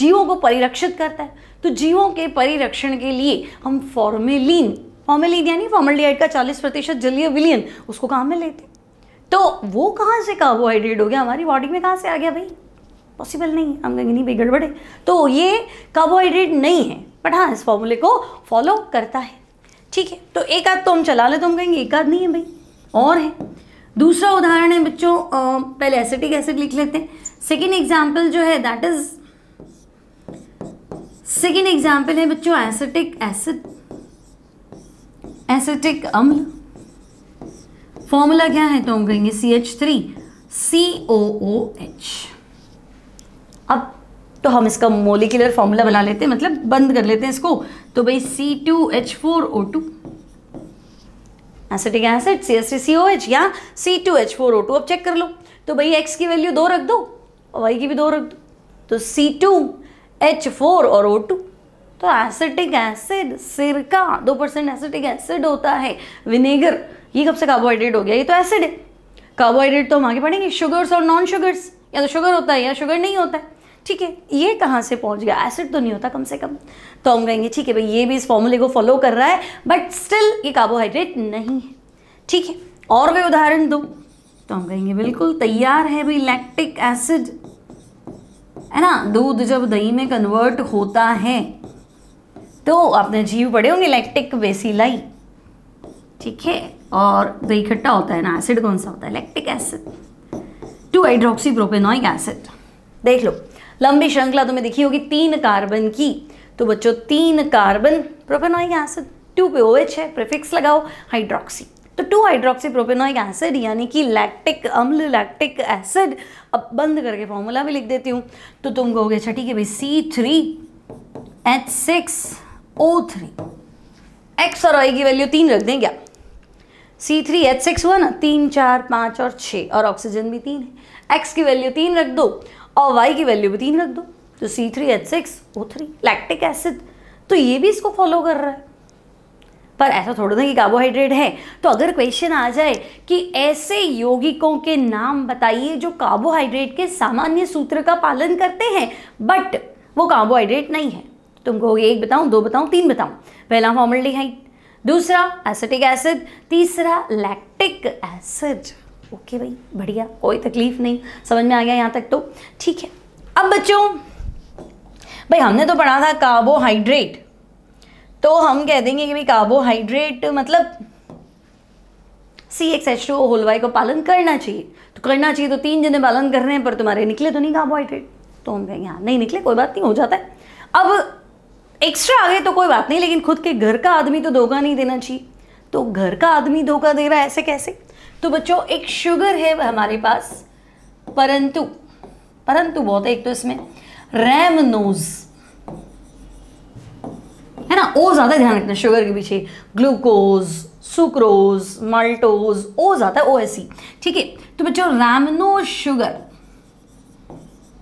जीवों को परिरक्षित करता है तो जीवों के परिरक्षण के लिए हम फॉर्मेलिन फॉर्मेलिन यानी फॉर्मेलिहाइड का 40 प्रतिशत जलीय विलियन उसको काम में लेते तो वो कहाँ से कार्बोहाइड्रेट हो गया हमारी बॉडी में कहाँ से आ गया भाई पॉसिबल नहीं हम कहेंगे नहीं भाई गड़बड़े तो ये कार्बोहाइड्रेट नहीं है बट हाँ इस फॉर्मूले को फॉलो करता है ठीक है तो एक आध तो हम चला ले तो हम कहेंगे एक आध नहीं है भाई और है दूसरा उदाहरण है बच्चों पहले एसिटिक एसिड लिख लेते हैं सेकेंड एग्जाम्पल जो है दैट इज सेकेंड एग्जाम्पल है बच्चों एसिटिक एसिड एसिटिक अम्ल फॉर्मूला क्या है तो हम कहेंगे C H three C O O H अब तो हम इसका मोलिकुलर फॉर्मूला बना लेते हैं मतलब बंद कर लेते हैं इसको तो भाई C two H four O two acetic acid C S T C O H या C two H four O two अब चेक कर लो तो भाई एक्स की वैल्यू दो रख दो और वाई की भी दो रख दो तो सी टू एच फोर और ओ टू तो एसिटिक एसिड सिरका दो परसेंट एसिटिक एसिड होता है विनेगर ये कब से कार्बोहाइड्रेट हो गया ये तो एसिड है कार्बोहाइड्रेट तो हम आगे पढ़ेंगे शुगर्स और नॉन शुगर्स या तो शुगर होता है या शुगर नहीं होता है ठीक है ये कहाँ से पहुँच गया एसिड तो नहीं होता कम से कम तो हम कहेंगे ठीक है भाई ये भी इस फॉर्मूले को फॉलो कर रहा है बट स्टिल ये कार्बोहाइड्रेट नहीं है ठीक है और कोई उदाहरण दो तो हम कहेंगे बिल्कुल तैयार है भाई लैक्टिक एसिड है ना दूध जब दही में कन्वर्ट होता है तो आपने जीव पड़े होंगे लैक्टिक बेसिलाई ठीक है और दही इकट्ठा होता है ना एसिड कौन सा होता है lactic acid two hydroxy propanoic acid देख लो लंबी श्रृंखला तुम्हें दिखी होगी तीन कार्बन की तो बच्चों तीन कार्बन प्रोपेनोइक एसिड टू पे ओ एच है प्रिफिक्स लगाओ हाइड्रोक्सी तो टू हाइड्रोक्सी प्रोपेनोइक एसिड यानी कि लैक्टिक अम्ल लैक्टिक एसिड अब बंद करके फॉर्मूला भी लिख देती हूँ तो तुम कहोगे अच्छा ठीक है भाई C three H six O three x और आई की वैल्यू तीन रख दें क्या सी थ्री एच सिक्स हुआ ना तीन चार पाँच और छः और ऑक्सीजन भी तीन है एक्स की वैल्यू तीन रख दो और वाई की वैल्यू भी तीन रख दो तो C three H six O three lactic acid तो ये भी इसको फॉलो कर रहा है पर ऐसा थोड़ा ना कि कार्बोहाइड्रेट है तो अगर क्वेश्चन आ जाए कि ऐसे यौगिकों के नाम बताइए जो कार्बोहाइड्रेट के सामान्य सूत्र का पालन करते हैं बट वो कार्बोहाइड्रेट नहीं है तुमको एक बताऊं दो बताऊं तीन बताऊं पहला फॉर्मल्डिहाइड दूसरा एसिटिक एसिड तीसरा लैक्टिक एसिड ओके भाई बढ़िया कोई तकलीफ नहीं समझ में आ गया यहाँ तक तो ठीक है अब बच्चों भाई हमने तो पढ़ा था कार्बोहाइड्रेट तो हम कह देंगे कि भाई कार्बोहाइड्रेट मतलब C x H two whole y को पालन करना चाहिए तो करना चाहिए तो तीन जने पालन कर रहे हैं पर तुम्हारे निकले तो नहीं कार्बोहाइड्रेट तो हम कहेंगे हाँ नहीं निकले कोई बात नहीं हो जाता है अब एक्स्ट्रा आ गए तो कोई बात नहीं लेकिन खुद के घर का आदमी तो धोखा नहीं देना चाहिए तो घर का आदमी धोखा दे रहा है ऐसे कैसे तो बच्चों एक शुगर है हमारे पास परंतु परंतु बहुत है एक तो इसमें रैमनोज है ना ओ ज़्यादा ध्यान रखना शुगर के पीछे ग्लूकोज सुक्रोज मल्टोज ओ ज़्यादा ओ ऐसी ठीक है तो बच्चों रैमनोज शुगर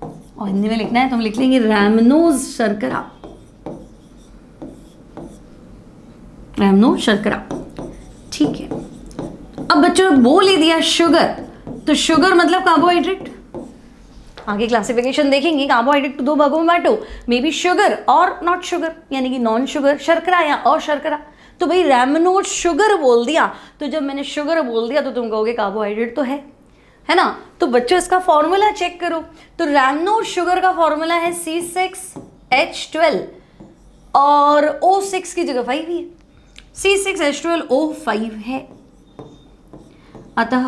और हिंदी में लिखना है तो हम लिख लेंगे रैमनोज शर्करा रैमनोज शर्करा ठीक है अब बच्चों बोल ही दिया शुगर तो शुगर मतलब कार्बोहाइड्रेट आगे क्लासिफिकेशन देखेंगे कार्बोहाइड्रेट तो दो भागों में बांटो मे बी शुगर और नॉट शुगर यानी कि नॉन शुगर शर्करा या और शर्करा तो भाई रेमनोज शुगर बोल दिया तो जब मैंने शुगर बोल दिया तो तुम कहोगे कार्बोहाइड्रेट तो है है ना तो बच्चों इसका फॉर्मूला चेक करो तो रैमनोड शुगर का फॉर्मूला है सी सिक्स एच ट्वेल्व और ओ सिक्स की जगह फाइव ही है C six H twelve O five है अतः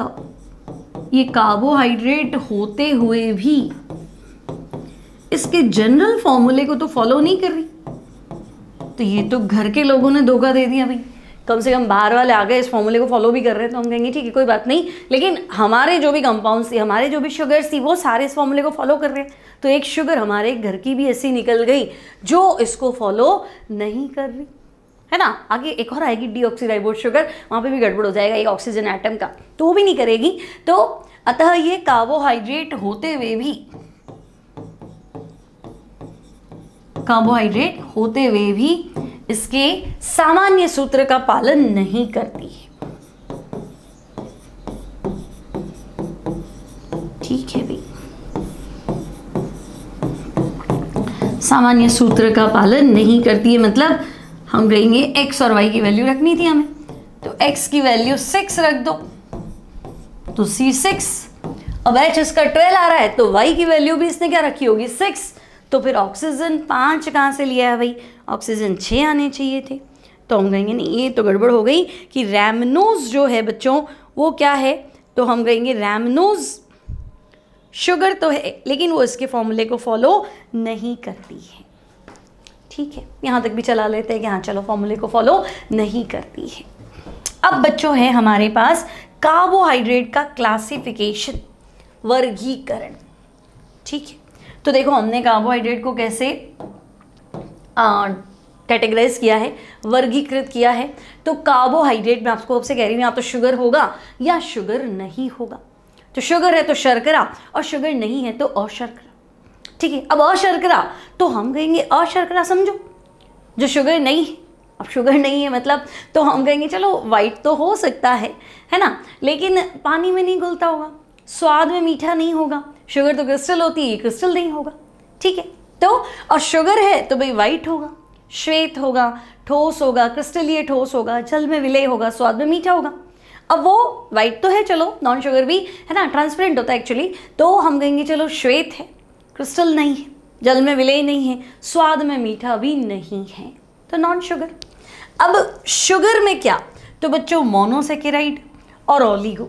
ये कार्बोहाइड्रेट होते हुए भी इसके जनरल फॉर्मूले को तो फॉलो नहीं कर रही तो ये तो घर के लोगों ने धोखा दे दिया भाई कम से कम बाहर वाले आ गए इस फॉर्मूले को फॉलो भी कर रहे हैं तो हम कहेंगे ठीक है कोई बात नहीं लेकिन हमारे जो भी कंपाउंड्स थी हमारे जो भी शुगर्स थी वो सारे इस फॉर्मूले को फॉलो कर रहे हैं तो एक शुगर हमारे घर की भी ऐसी निकल गई जो इसको फॉलो नहीं कर रही है ना आगे एक और आएगी डी ऑक्सीराइबोज शुगर वहाँ पे भी गड़बड़ हो जाएगा ये ऑक्सीजन आइटम का तो वो भी नहीं करेगी तो अतः ये कार्बोहाइड्रेट होते हुए भी कार्बोहाइड्रेट होते हुए भी इसके सामान्य सूत्र का पालन नहीं करती है ठीक है भाई सामान्य सूत्र का पालन नहीं करती है मतलब हम लेंगे एक्स और वाई की वैल्यू रखनी थी हमें तो एक्स की वैल्यू सिक्स रख दो तो सी सिक्स अब एच इसका ट्वेल्व आ रहा है तो वाई की वैल्यू भी इसने क्या रखी होगी सिक्स तो फिर ऑक्सीजन पांच कहाँ से लिया है भाई ऑक्सीजन छः आने चाहिए थे तो हम कहेंगे नहीं ये तो गड़बड़ हो गई कि रैमनोज जो है बच्चों वो क्या है तो हम कहेंगे रैमनोज शुगर तो है लेकिन वो इसके फॉर्मूले को फॉलो नहीं करती है ठीक है यहाँ तक भी चला लेते हैं कि हाँ चलो फॉर्मूले को फॉलो नहीं करती है अब बच्चों है हमारे पास कार्बोहाइड्रेट का क्लासिफिकेशन वर्गीकरण ठीक है तो देखो हमने कार्बोहाइड्रेट को कैसे कैटेगराइज किया है वर्गीकृत किया है तो कार्बोहाइड्रेट में आपको आपसे कह रही हूँ या तो शुगर होगा या शुगर नहीं होगा तो शुगर है तो शर्करा और शुगर नहीं है तो अशर्करा ठीक है अब अशर्करा तो हम कहेंगे अशर्करा समझो जो शुगर नहीं अब शुगर नहीं है मतलब तो हम कहेंगे चलो वाइट तो हो सकता है है ना लेकिन पानी में नहीं घुलता होगा स्वाद में मीठा नहीं होगा शुगर तो क्रिस्टल होती है क्रिस्टल नहीं होगा ठीक है तो और शुगर है तो भाई वाइट होगा श्वेत होगा ठोस होगा क्रिस्टलीय ठोस होगा जल में विलय होगा स्वाद में मीठा होगा अब वो वाइट तो है चलो नॉन शुगर भी है ना ट्रांसपेरेंट होता है एक्चुअली तो हम कहेंगे चलो श्वेत है क्रिस्टल नहीं है जल में विलय नहीं है स्वाद में मीठा भी नहीं है तो नॉन शुगर अब शुगर में क्या तो बच्चों मोनोसेकेराइड और ओलिगो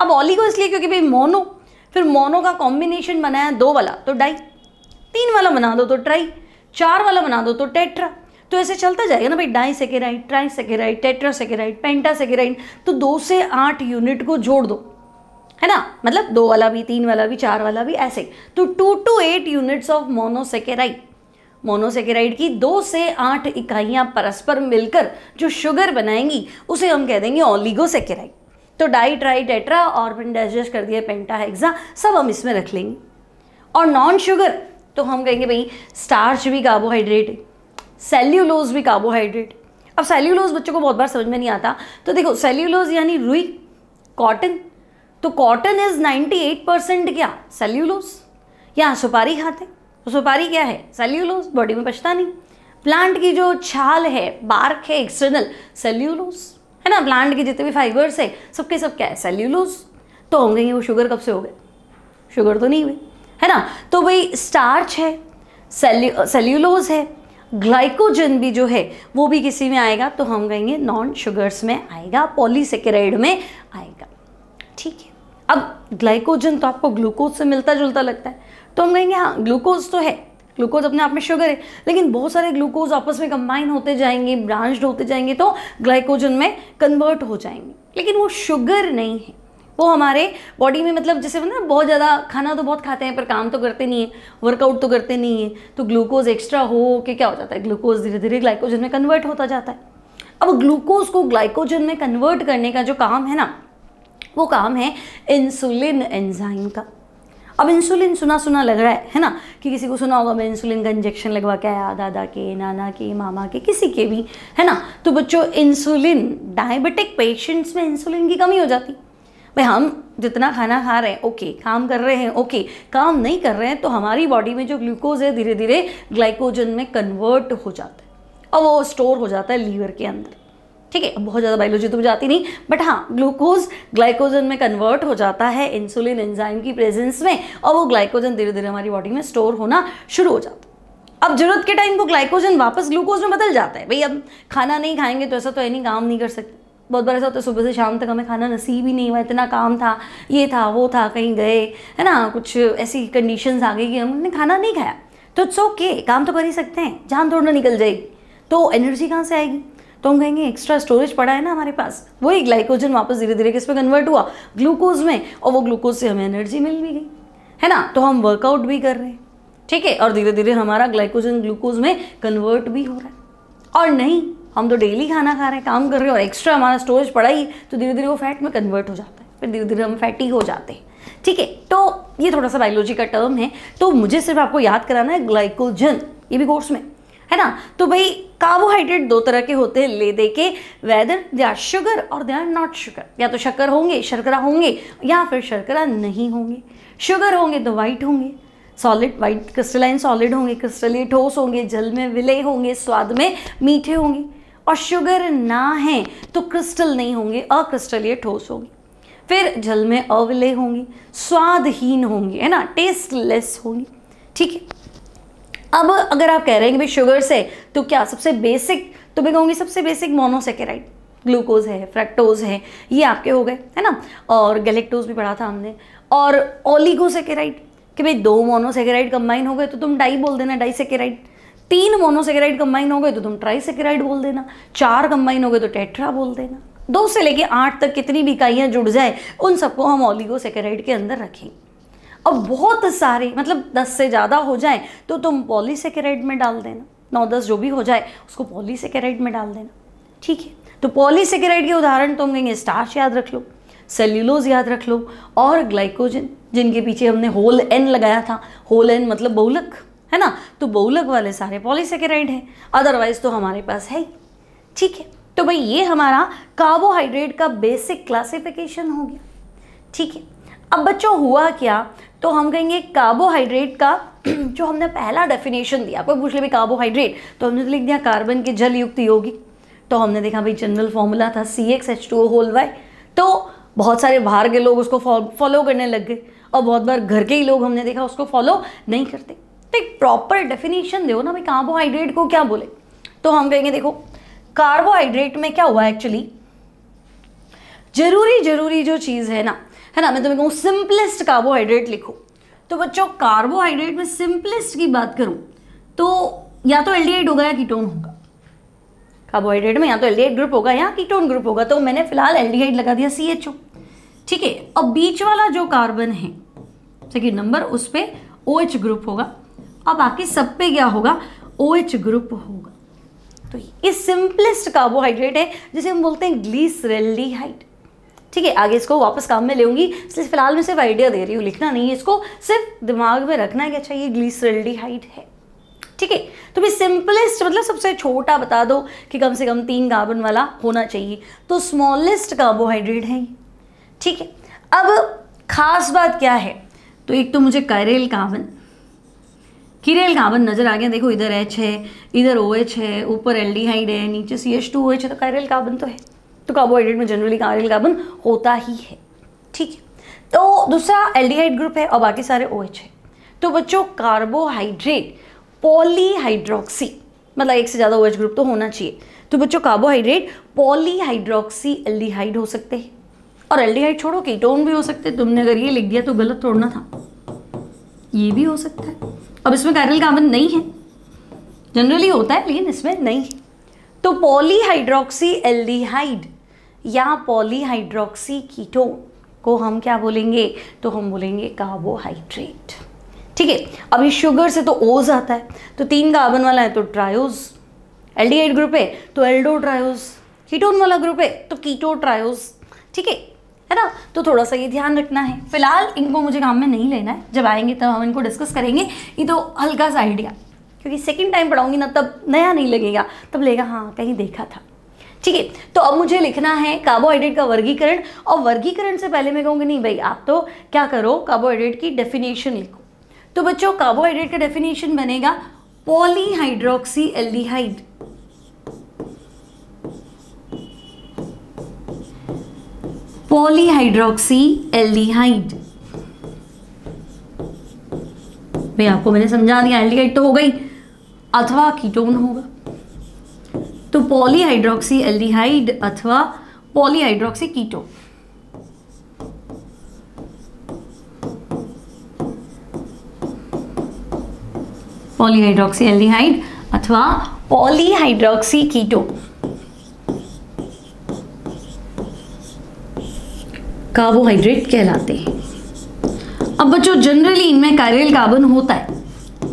अब ओलिगो इसलिए क्योंकि भाई मोनो फिर मोनो का कॉम्बिनेशन बनाया दो वाला तो डाई तीन वाला बना दो तो ट्राई चार वाला बना दो तो टेट्रा तो ऐसे चलता जाएगा ना भाई disaccharide trisaccharide tetrasaccharide pentasaccharide तो दो से आठ यूनिट को जोड़ दो है ना मतलब दो वाला भी तीन वाला भी चार वाला भी ऐसे तो two to eight units of monosaccharide monosaccharide की दो से आठ इकाइयां परस्पर मिलकर जो शुगर बनाएंगी उसे हम कह देंगे ओलिगोसेकेराइड तो डाई ट्राई टेट्रा और डाइजेस्ट कर दिया पेंटा एग्जा सब हम इसमें रख लेंगे और नॉन शुगर तो हम कहेंगे भाई स्टार्च भी कार्बोहाइड्रेट है सेल्यूलोज भी कार्बोहाइड्रेट अब सेल्यूलोज बच्चों को बहुत बार समझ में नहीं आता तो देखो सेल्यूलोज यानी रुई कॉटन तो कॉटन इज 98 परसेंट क्या सेल्यूलोस यहाँ सुपारी खाते तो सुपारी क्या है सेल्यूलोस बॉडी में पछता नहीं प्लांट की जो छाल है बार्क है एक्सटर्नल सेल्यूलोस है ना प्लांट के जितने भी फाइबर्स है सबके सब क्या है सेल्यूलोज तो होंगे वो शुगर कब से हो गए शुगर तो नहीं हुए है ना तो भाई स्टार्च है सेल्यूलोज है ग्लाइकोजन भी जो है वो भी किसी में आएगा तो हम कहेंगे नॉन शुगर्स में आएगा पॉलीसेकेराइड में आएगा ठीक है अब ग्लाइकोजन तो आपको ग्लूकोज से मिलता जुलता लगता है तो हम कहेंगे हाँ ग्लूकोज तो है ग्लूकोज अपने आप में शुगर है लेकिन बहुत सारे ग्लूकोज आपस में कंबाइन होते जाएंगे ब्रांच्ड होते जाएंगे तो ग्लाइकोजन में कन्वर्ट हो जाएंगे लेकिन वो शुगर नहीं है वो हमारे बॉडी में मतलब जैसे ना बहुत ज़्यादा खाना तो बहुत खाते हैं पर काम तो करते नहीं है वर्कआउट तो करते नहीं है तो ग्लूकोज एक्स्ट्रा हो के क्या हो जाता है ग्लूकोज धीरे धीरे ग्लाइकोजन में कन्वर्ट होता जाता है अब ग्लूकोज को ग्लाइकोजन में कन्वर्ट करने का जो काम है ना वो काम है इंसुलिन एंजाइम का अब इंसुलिन सुना सुना लग रहा है है ना कि किसी को सुना होगा मैं इंसुलिन का इंजेक्शन लगवा के आया दादा के नाना के मामा के किसी के भी है ना तो बच्चों इंसुलिन डायबिटिक पेशेंट्स में इंसुलिन की कमी हो जाती भाई हम जितना खाना खा रहे हैं ओके काम कर रहे हैं ओके काम नहीं कर रहे हैं तो हमारी बॉडी में जो ग्लूकोज है धीरे धीरे ग्लाइकोजन में कन्वर्ट हो जाता है और वो स्टोर हो जाता है लीवर के अंदर ठीक है बहुत ज़्यादा बायोलॉजी तो मुझे आती नहीं बट हाँ ग्लूकोज ग्लाइकोजन में कन्वर्ट हो जाता है इंसुलिन एंजाइम की प्रेजेंस में और वो ग्लाइकोजन धीरे धीरे हमारी बॉडी में स्टोर होना शुरू हो जाता है अब जरूरत के टाइम वो ग्लाइकोजन वापस ग्लूकोज में बदल जाता है भाई अब खाना नहीं खाएंगे तो ऐसा तो एनी काम नहीं कर सकते बहुत बार ऐसा होता है सुबह से शाम तक हमें खाना नसीब ही नहीं हुआ इतना काम था ये था वो था कहीं गए है ना कुछ ऐसी कंडीशंस आ गई कि हमने खाना नहीं खाया तो इट्स ओके काम तो कर ही सकते हैं जान थोड़ा निकल जाएगी तो एनर्जी कहाँ से आएगी तो हम कहेंगे एक्स्ट्रा स्टोरेज पड़ा है ना हमारे पास वही ग्लाइकोजन वापस धीरे धीरे किस पर कन्वर्ट हुआ ग्लूकोज में और वो ग्लूकोज से हमें एनर्जी मिल भी गई है ना तो हम वर्कआउट भी कर रहे हैं ठीक है और धीरे धीरे हमारा ग्लाइकोजन ग्लूकोज में कन्वर्ट भी हो रहा है और नहीं हम तो डेली खाना खा रहे हैं काम कर रहे हैं और एक्स्ट्रा हमारा स्टोरेज पड़ा ही तो धीरे धीरे वो फैट में कन्वर्ट हो जाता है फिर धीरे धीरे हम फैटी हो जाते हैं ठीक है तो ये थोड़ा सा बायोलॉजी का टर्म है तो मुझे सिर्फ आपको याद कराना है ग्लाइकोजन ये भी कोर्स में है ना तो भाई कार्बोहाइड्रेट दो तरह के होते हैं ले दे के वेदर दे आर शुगर और दे आर नॉट शुगर या तो शक्कर होंगे शर्करा होंगे या फिर शर्करा नहीं होंगे शुगर होंगे तो वाइट होंगे सॉलिड वाइट क्रिस्टलाइन सॉलिड होंगे क्रिस्टलीय ठोस होंगे जल में विलय होंगे स्वाद में मीठे होंगे और शुगर ना है तो क्रिस्टल नहीं होंगे अक्रिस्टलीय ठोस होंगे फिर जल में अविलय होंगी स्वादहीन होंगी है ना टेस्टलेस होंगी ठीक है अब अगर आप कह रहे हैं कि भाई शुगर से तो क्या सबसे बेसिक तो मैं कहूँगी सबसे बेसिक मोनोसेकेराइड ग्लूकोज है फ्रैक्टोज है ये आपके हो गए है ना और गैलेक्टोज भी पढ़ा था हमने और ओलिगोसेकेराइड कि भाई दो मोनोसेकेराइड कंबाइन हो गए तो तुम डाई बोल देना डाईसेकेराइड तीन मोनोसेकेराइड कंबाइन हो गए तो तुम ट्राईसेकेराइड बोल देना चार कंबाइन हो गए तो टेट्रा बोल देना दो से लेके आठ तक कितनी भी इकाइयाँ जुड़ जाए उन सबको हम ओलिगोसेकेराइड के अंदर रखेंगे और बहुत सारी मतलब दस से ज़्यादा हो जाए तो तुम पॉलीसेकेराइड में डाल देना नौ दस जो भी हो जाए उसको पॉलीसेकेराइड में डाल देना ठीक है तो पॉलीसेकेराइड के उदाहरण तुम कहेंगे स्टार्च याद रख लो सेल्यूलोज याद रख लो और ग्लाइकोजन जिनके पीछे हमने होल एन लगाया था होल एन मतलब बहुलक है ना तो बहुलक वाले सारे पॉलीसेकेराइड हैं अदरवाइज तो हमारे पास है ही ठीक है तो भाई ये हमारा कार्बोहाइड्रेट का बेसिक क्लासिफिकेशन हो गया ठीक है अब बच्चों हुआ क्या तो हम कहेंगे कार्बोहाइड्रेट का <clears throat> जो हमने पहला डेफिनेशन दिया आपको पूछ ले भाई कार्बोहाइड्रेट तो हमने तो लिख दिया कार्बन के जल युक्त योगी तो हमने देखा भाई जनरल फॉर्मूला था C x H two whole y तो बहुत सारे बाहर के लोग उसको फॉलो करने लग गए और बहुत बार घर के ही लोग हमने देखा उसको फॉलो नहीं करते तो एक प्रॉपर डेफिनेशन दो ना भाई कार्बोहाइड्रेट को क्या बोले तो हम कहेंगे देखो कार्बोहाइड्रेट में क्या हुआ एक्चुअली जरूरी जरूरी जो चीज़ है ना है ना मैं तुम्हें कहूँ सिंपलेस्ट कार्बोहाइड्रेट लिखो तो बच्चों कार्बोहाइड्रेट में सिंपलेस्ट की बात करूँ तो या तो एल होगा या कीटोन होगा कार्बोहाइड्रेट में या तो एल ग्रुप होगा या कीटोन ग्रुप होगा तो मैंने फिलहाल एल लगा दिया सी एच ओ ठीक है अब बीच वाला जो कार्बन है सेकेंड नंबर उस पर ओ एच ग्रुप होगा अब बाकी सब पे क्या होगा ओ एच ग्रुप होगा तो ये सिंपलेस्ट कार्बोहाइड्रेट है जिसे हम बोलते हैं ग्लीसरेल्डिहाइड ठीक है आगे इसको वापस काम में लेंगी इसलिए फिलहाल मैं सिर्फ आइडिया दे रही हूँ लिखना नहीं है इसको सिर्फ दिमाग में रखना है कि अच्छा ये ग्लीसरल्डिहाइड है ठीक है तो भी सिंपलेस्ट मतलब सबसे छोटा बता दो कि कम से कम तीन कार्बन वाला होना चाहिए तो स्मॉलेस्ट कार्बोहाइड्रेट है ठीक है अब खास बात क्या है तो एक तो मुझे करेल कार्बन किरेल कार्बन नज़र आ गया देखो इधर एच है इधर ओ एच है ऊपर एल्डिहाइड है नीचे C H two O H है तो करेल कार्बन तो है तो कार्बोहाइड्रेट में जनरली कार्बन कार्बन होता ही है ठीक है तो दूसरा एल्डिहाइड ग्रुप है और बाकी सारे ओ OH है तो बच्चों कार्बोहाइड्रेट पॉलीहाइड्रोक्सी मतलब एक से ज़्यादा ओ OH ग्रुप तो होना चाहिए तो बच्चों कार्बोहाइड्रेट पॉलीहाइड्रोक्सी एल्डिहाइड हो सकते हैं और एल्डिहाइड छोड़ो कीटोन भी हो सकते हैं तुमने अगर ये लिख दिया तो गलत तोड़ना था ये भी हो सकता है अब इसमें कायरल कार्बन नहीं है जनरली होता है लेकिन इसमें नहीं है तो पॉलीहाइड्रोक्सी एल्डिहाइड या पॉलीहाइड्रोक्सी कीटोन को हम क्या बोलेंगे तो हम बोलेंगे कार्बोहाइड्रेट ठीक है अभी शुगर से तो ओज आता है तो तीन कार्बन वाला है तो ट्रायोज एल्डिहाइड ग्रुप है तो एल्डो ट्रायोज कीटोन वाला ग्रुप है तो कीटो ट्रायोज ठीक है है ना तो थोड़ा सा ये ध्यान रखना है फिलहाल इनको मुझे काम में नहीं लेना है जब आएंगे तब हम इनको डिस्कस करेंगे ये तो हल्का सा आइडिया क्योंकि सेकेंड टाइम पढ़ाऊंगी ना तब नया नहीं लगेगा तब लेगा हाँ कहीं देखा था ठीक है तो अब मुझे लिखना है कार्बोहाइड्रेट का वर्गीकरण और वर्गीकरण से पहले मैं कहूँगी नहीं भाई आप तो क्या करो कार्बोहाइड्रेट की डेफिनेशन लिखो तो बच्चों कार्बोहाइड्रेट का डेफिनेशन बनेगा पॉलीहाइड्रोक्सी एल्डिहाइड पॉलीहाइड्रोक्सी एल्डिहाइड भाई आपको मैंने समझा दिया एल्डिहाइड तो हो गई अथवा कीटोन होगा तो पॉलीहाइड्रोक्सी एल्डिहाइड अथवा पॉलीहाइड्रोक्सी कीटो पॉलीहाइड्रोक्सी एल्डिहाइड अथवा पॉलीहाइड्रोक्सी कीटो कार्बोहाइड्रेट कहलाते हैं अब बच्चों जनरली इनमें कार्बन होता है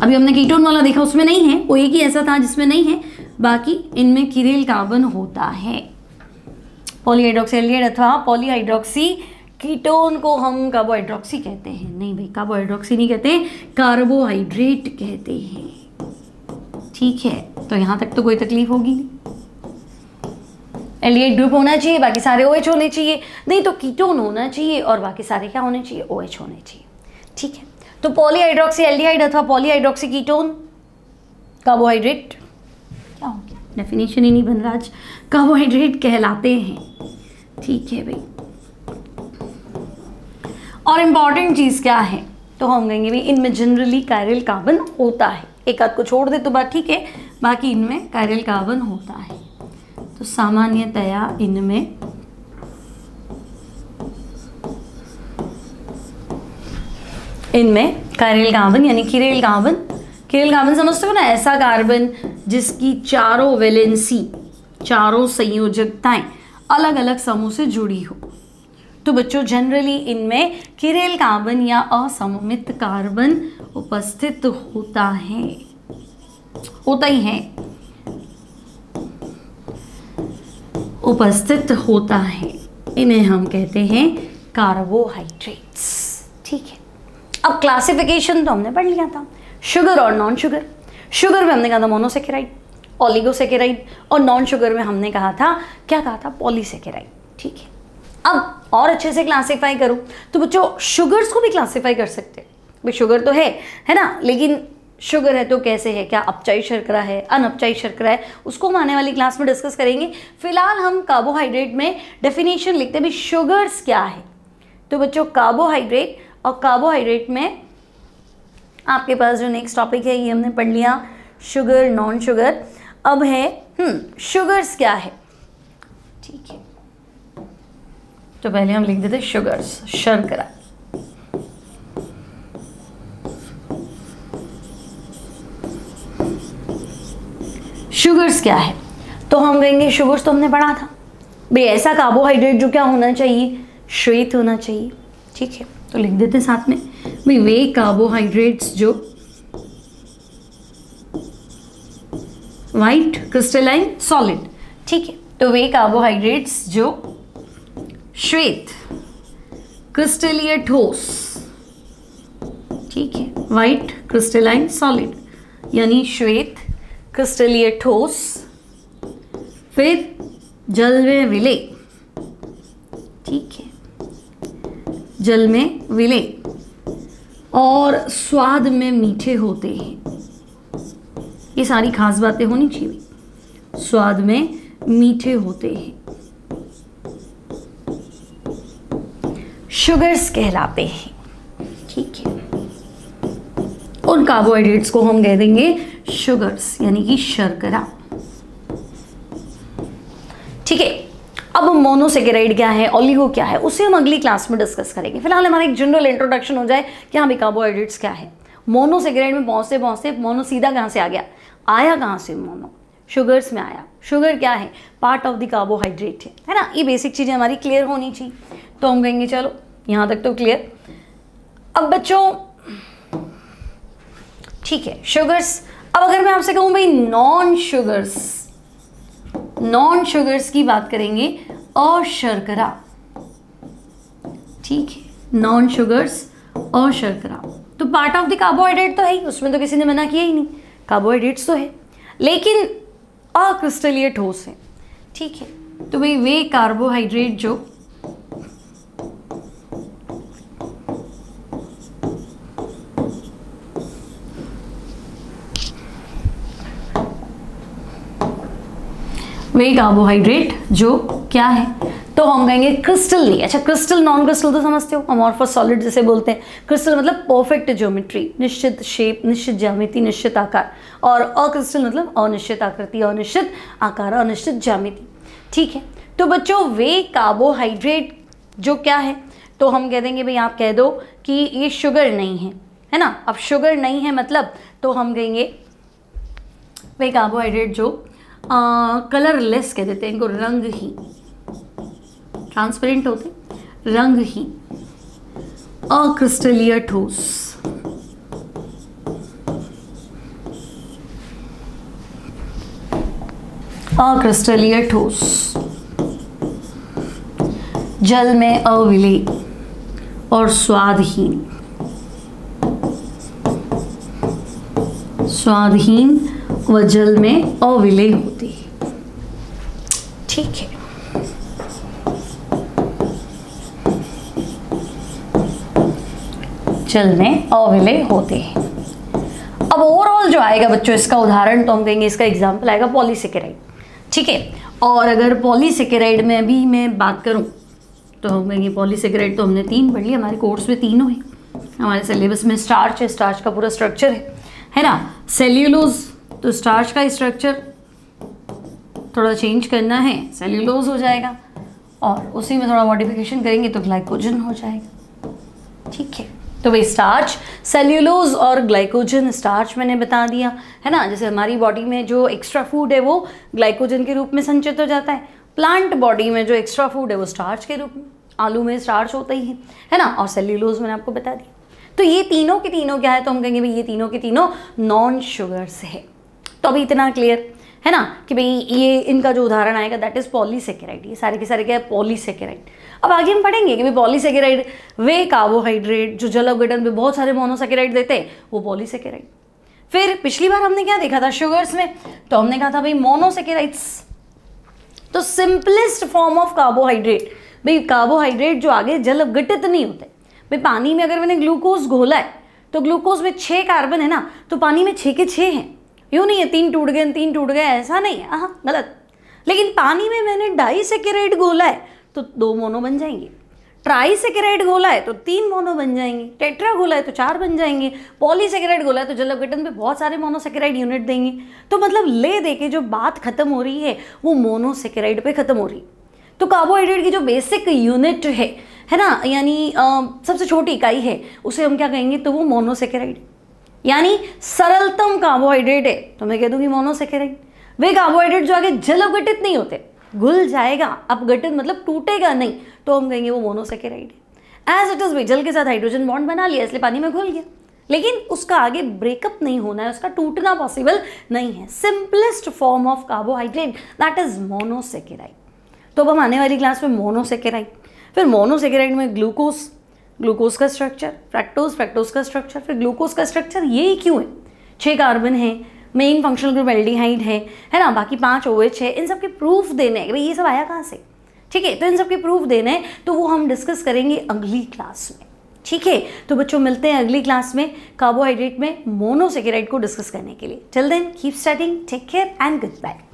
अभी हमने कीटोन वाला देखा उसमें नहीं है वो एक ही ऐसा था जिसमें नहीं है बाकी इनमें किरिल कार्बन होता है पोलीहाइड्रोक्सीलिएट अथवा पॉलीहाइड्रोक्सी कीटोन को हम कार्बोहाइड्रोक्सी कहते हैं नहीं भाई कार्बोहाइड्रोक्सी नहीं कहते कार्बोहाइड्रेट कहते हैं ठीक है तो यहां तक तो कोई तकलीफ होगी नहीं एलिएट ग्रुप होना चाहिए बाकी सारे ओएच होने चाहिए नहीं तो कीटोन होना चाहिए और बाकी सारे क्या होने चाहिए ओएच होने चाहिए ठीक है तो पॉलीहाइड्रोक्सी एल्डिहाइड अथवा पॉलीहाइड्रोक्सी कीटोन कार्बोहाइड्रेट डेफिनेशन ही नहीं बन रहा आज कार्बोहाइड्रेट कहलाते हैं ठीक है भाई और इम्पॉर्टेंट चीज़ क्या है तो हम कहेंगे भाई इनमें जनरली कायरल कार्बन होता है एक आध को छोड़ दे तो बात ठीक है बाकी इनमें कायरल कार्बन होता है तो सामान्यतया इनमें इनमें कायरल कार्बन यानी किरेल कार्बन केरल कार्बन समझते हो ना ऐसा कार्बन जिसकी चारों वेलेंसी चारों संयोजकताएं अलग अलग समूह से जुड़ी हो तो बच्चों जनरली इनमें किरेल कार्बन या असममित कार्बन उपस्थित होता है होता ही है उपस्थित होता है इन्हें हम कहते हैं कार्बोहाइड्रेट्स ठीक है अब क्लासिफिकेशन तो हमने पढ़ लिया था शुगर और नॉन शुगर शुगर में हमने कहा था मोनोसेकेराइड ऑलिगोसेकेराइड और नॉन शुगर में हमने कहा था क्या कहा था पॉलीसेकेराइड ठीक है अब और अच्छे से क्लासीफाई करूँ तो बच्चों शुगर्स को भी क्लासीफाई कर सकते हैं भाई शुगर तो है है ना लेकिन शुगर है तो कैसे है क्या अपचाई शर्करा है अनअपचाई शर्करा है उसको हम आने वाली क्लास में डिस्कस करेंगे फिलहाल हम कार्बोहाइड्रेट में डेफिनेशन लिखते हैं भाई शुगर्स क्या है तो बच्चों कार्बोहाइड्रेट और कार्बोहाइड्रेट में आपके पास जो नेक्स्ट टॉपिक है ये हमने पढ़ लिया शुगर नॉन शुगर अब है शुगर्स हम्म, क्या है ठीक है तो पहले हम लिख देते शुगर्स शर्करा शुगर्स क्या है तो हम कहेंगे शुगर्स तो हमने पढ़ा था भाई ऐसा कार्बोहाइड्रेट जो क्या होना चाहिए श्वेत होना चाहिए ठीक है तो लिख देते साथ में भाई वे कार्बोहाइड्रेट्स जो वाइट क्रिस्टलाइन सॉलिड ठीक है तो वे कार्बोहाइड्रेट्स जो श्वेत क्रिस्टलीय ठोस ठीक है वाइट क्रिस्टलाइन सॉलिड यानी श्वेत क्रिस्टलीय ठोस फिर जल में विले ठीक है जल में विले और स्वाद में मीठे होते हैं ये सारी खास बातें होनी चाहिए स्वाद में मीठे होते हैं शुगर्स कहलाते हैं ठीक है उन कार्बोहाइड्रेट्स को हम कह देंगे शुगर्स यानी कि शर्करा अब मोनोसेकेराइड क्या है ओलिगो क्या है उसे हम अगली क्लास में डिस्कस करेंगे फिलहाल हमारा एक जनरल इंट्रोडक्शन हो जाए कि हाँ कार्बोहाइड्रेट्स क्या है मोनोसेकेराइड में पहुंचते पहुंचते मोनो सीधा कहाँ से आ गया आया कहाँ से मोनो शुगर्स में आया शुगर क्या है पार्ट ऑफ द कार्बोहाइड्रेट है है ना ये बेसिक चीज़ें हमारी क्लियर होनी चाहिए तो हम कहेंगे चलो यहाँ तक तो क्लियर अब बच्चों ठीक है शुगर्स अब अगर मैं आपसे कहूँ भाई नॉन शुगर्स नॉन शुगर्स की बात करेंगे अशर्करा ठीक है नॉन शुगर्स अशर्करा तो पार्ट ऑफ द कार्बोहाइड्रेट तो है ही उसमें तो किसी ने मना किया ही नहीं कार्बोहाइड्रेट्स तो है लेकिन अक्रिस्टलीय ठोस है ठीक है तो भाई वे कार्बोहाइड्रेट जो वही कार्बोहाइड्रेट जो क्या है तो हम कहेंगे क्रिस्टल नहीं अच्छा क्रिस्टल नॉन क्रिस्टल तो समझते हो अमॉर्फस सॉलिड जैसे बोलते हैं क्रिस्टल मतलब परफेक्ट ज्योमेट्री निश्चित शेप निश्चित ज्यामिति निश्चित आकार और अक्रिस्टल मतलब अनिश्चित आकृति अनिश्चित आकार अनिश्चित ज्यामिति ठीक है तो बच्चों वे कार्बोहाइड्रेट जो क्या है तो हम कह देंगे भाई आप कह दो कि ये शुगर नहीं है है ना अब शुगर नहीं है मतलब तो हम कहेंगे वे कार्बोहाइड्रेट जो कलरलेस कह देते हैं इनको रंग ही ट्रांसपेरेंट होते रंग ही अक्रिस्टलीय ठोस अक्रिस्टलीय ठोस जल में अविले और स्वादहीन स्वादहीन व जल में अविलय होती ठीक है जल में अविलय होते हैं अब ओवरऑल जो आएगा बच्चों इसका उदाहरण तो हम देंगे इसका एग्जाम्पल आएगा पॉलीसेकेराइड ठीक है और अगर पॉलीसेकेराइड में भी मैं बात करूं तो हम कहेंगे पॉलीसेकेराइड तो हमने तीन पढ़ ली हमारे कोर्स में तीनों है हमारे सिलेबस में स्टार्च है स्टार्च का पूरा स्ट्रक्चर है है ना सेल्यूलोज तो स्टार्च का स्ट्रक्चर थोड़ा चेंज करना है सेल्यूलोज हो जाएगा और उसी में थोड़ा मॉडिफिकेशन करेंगे तो ग्लाइकोजन हो जाएगा ठीक है तो भाई स्टार्च सेल्यूलोज और ग्लाइकोजन स्टार्च मैंने बता दिया है ना जैसे हमारी बॉडी में जो एक्स्ट्रा फूड है वो ग्लाइकोजन के रूप में संचित हो जाता है प्लांट बॉडी में जो एक्स्ट्रा फूड है वो स्टार्च के रूप में आलू में स्टार्च होता ही है है ना और सेल्यूलोज मैंने आपको बता दिया तो ये तीनों के तीनों क्या है तो हम कहेंगे भाई ये तीनों के तीनों नॉन शुगर से है तो अभी इतना क्लियर है ना कि भाई ये इनका जो उदाहरण आएगा दैट इज पॉलीसेकेराइड ये सारे के सारे क्या है पॉलीसेकेराइड अब आगे हम पढ़ेंगे कि भाई पॉलीसेकेराइड वे कार्बोहाइड्रेट जो जल अवघटन में बहुत सारे मोनोसेकेराइड देते हैं वो पॉलीसेकेराइड फिर पिछली बार हमने क्या देखा था शुगर्स में तो हमने कहा था भाई मोनोसेकेराइड्स तो सिंपलेस्ट फॉर्म ऑफ कार्बोहाइड्रेट भाई कार्बोहाइड्रेट जो आगे जल अवघटित नहीं होते भाई पानी में अगर मैंने ग्लूकोज घोला है तो ग्लूकोज में छः कार्बन है ना तो पानी में छः के छः हैं यूँ नहीं है तीन टूट गए तीन टूट गए ऐसा नहीं है हाँ गलत लेकिन पानी में मैंने डाई सेकेराइड गोला है तो दो मोनो बन जाएंगे ट्राई सेकेराइड गोला है तो तीन मोनो बन जाएंगे टेट्रा गोला है तो चार बन जाएंगे पॉलीसेकेराइड गोला है तो जल्द गठन में बहुत सारे मोनोसेकेराइड यूनिट देंगे तो मतलब ले दे के जो बात खत्म हो रही है वो मोनोसेकेराइड पर खत्म हो रही तो कार्बोहाइड्रेट की जो बेसिक यूनिट है है ना यानी सबसे छोटी इकाई है उसे हम क्या कहेंगे तो वो मोनोसेकेराइड यानी सरलतम कार्बोहाइड्रेट है तो मैं कह दूंगी मोनोसेकेराइड वे कार्बोहाइड्रेट जो आगे जल अवघटित नहीं होते घुल जाएगा अपघटित मतलब टूटेगा नहीं तो हम कहेंगे वो मोनोसेकेराइड है एज इट इज जल के साथ हाइड्रोजन बॉन्ड बना लिया इसलिए पानी में घुल गया लेकिन उसका आगे ब्रेकअप नहीं होना है उसका टूटना पॉसिबल नहीं है simplest form of carbohydrate that is monosaccharide तो अब हम आने वाली क्लास में मोनोसेकेराइड फिर मोनोसेकेराइड में ग्लूकोज ग्लूकोज का स्ट्रक्चर फ्रैक्टोज फ्रैक्टोज का स्ट्रक्चर फिर ग्लूकोज का स्ट्रक्चर ये ही क्यों है छः कार्बन है मेन फंक्शनल ग्रुप एल्डिहाइड है है ना बाकी पाँच ओ एच है इन सब के प्रूफ देने हैं भाई ये सब आया कहाँ से ठीक है तो इन सब के प्रूफ देने हैं तो वो हम डिस्कस करेंगे अगली क्लास में ठीक है तो बच्चों मिलते हैं अगली क्लास में कार्बोहाइड्रेट में मोनोसेकेराइड को डिस्कस करने के लिए till then keep starting take care and good bye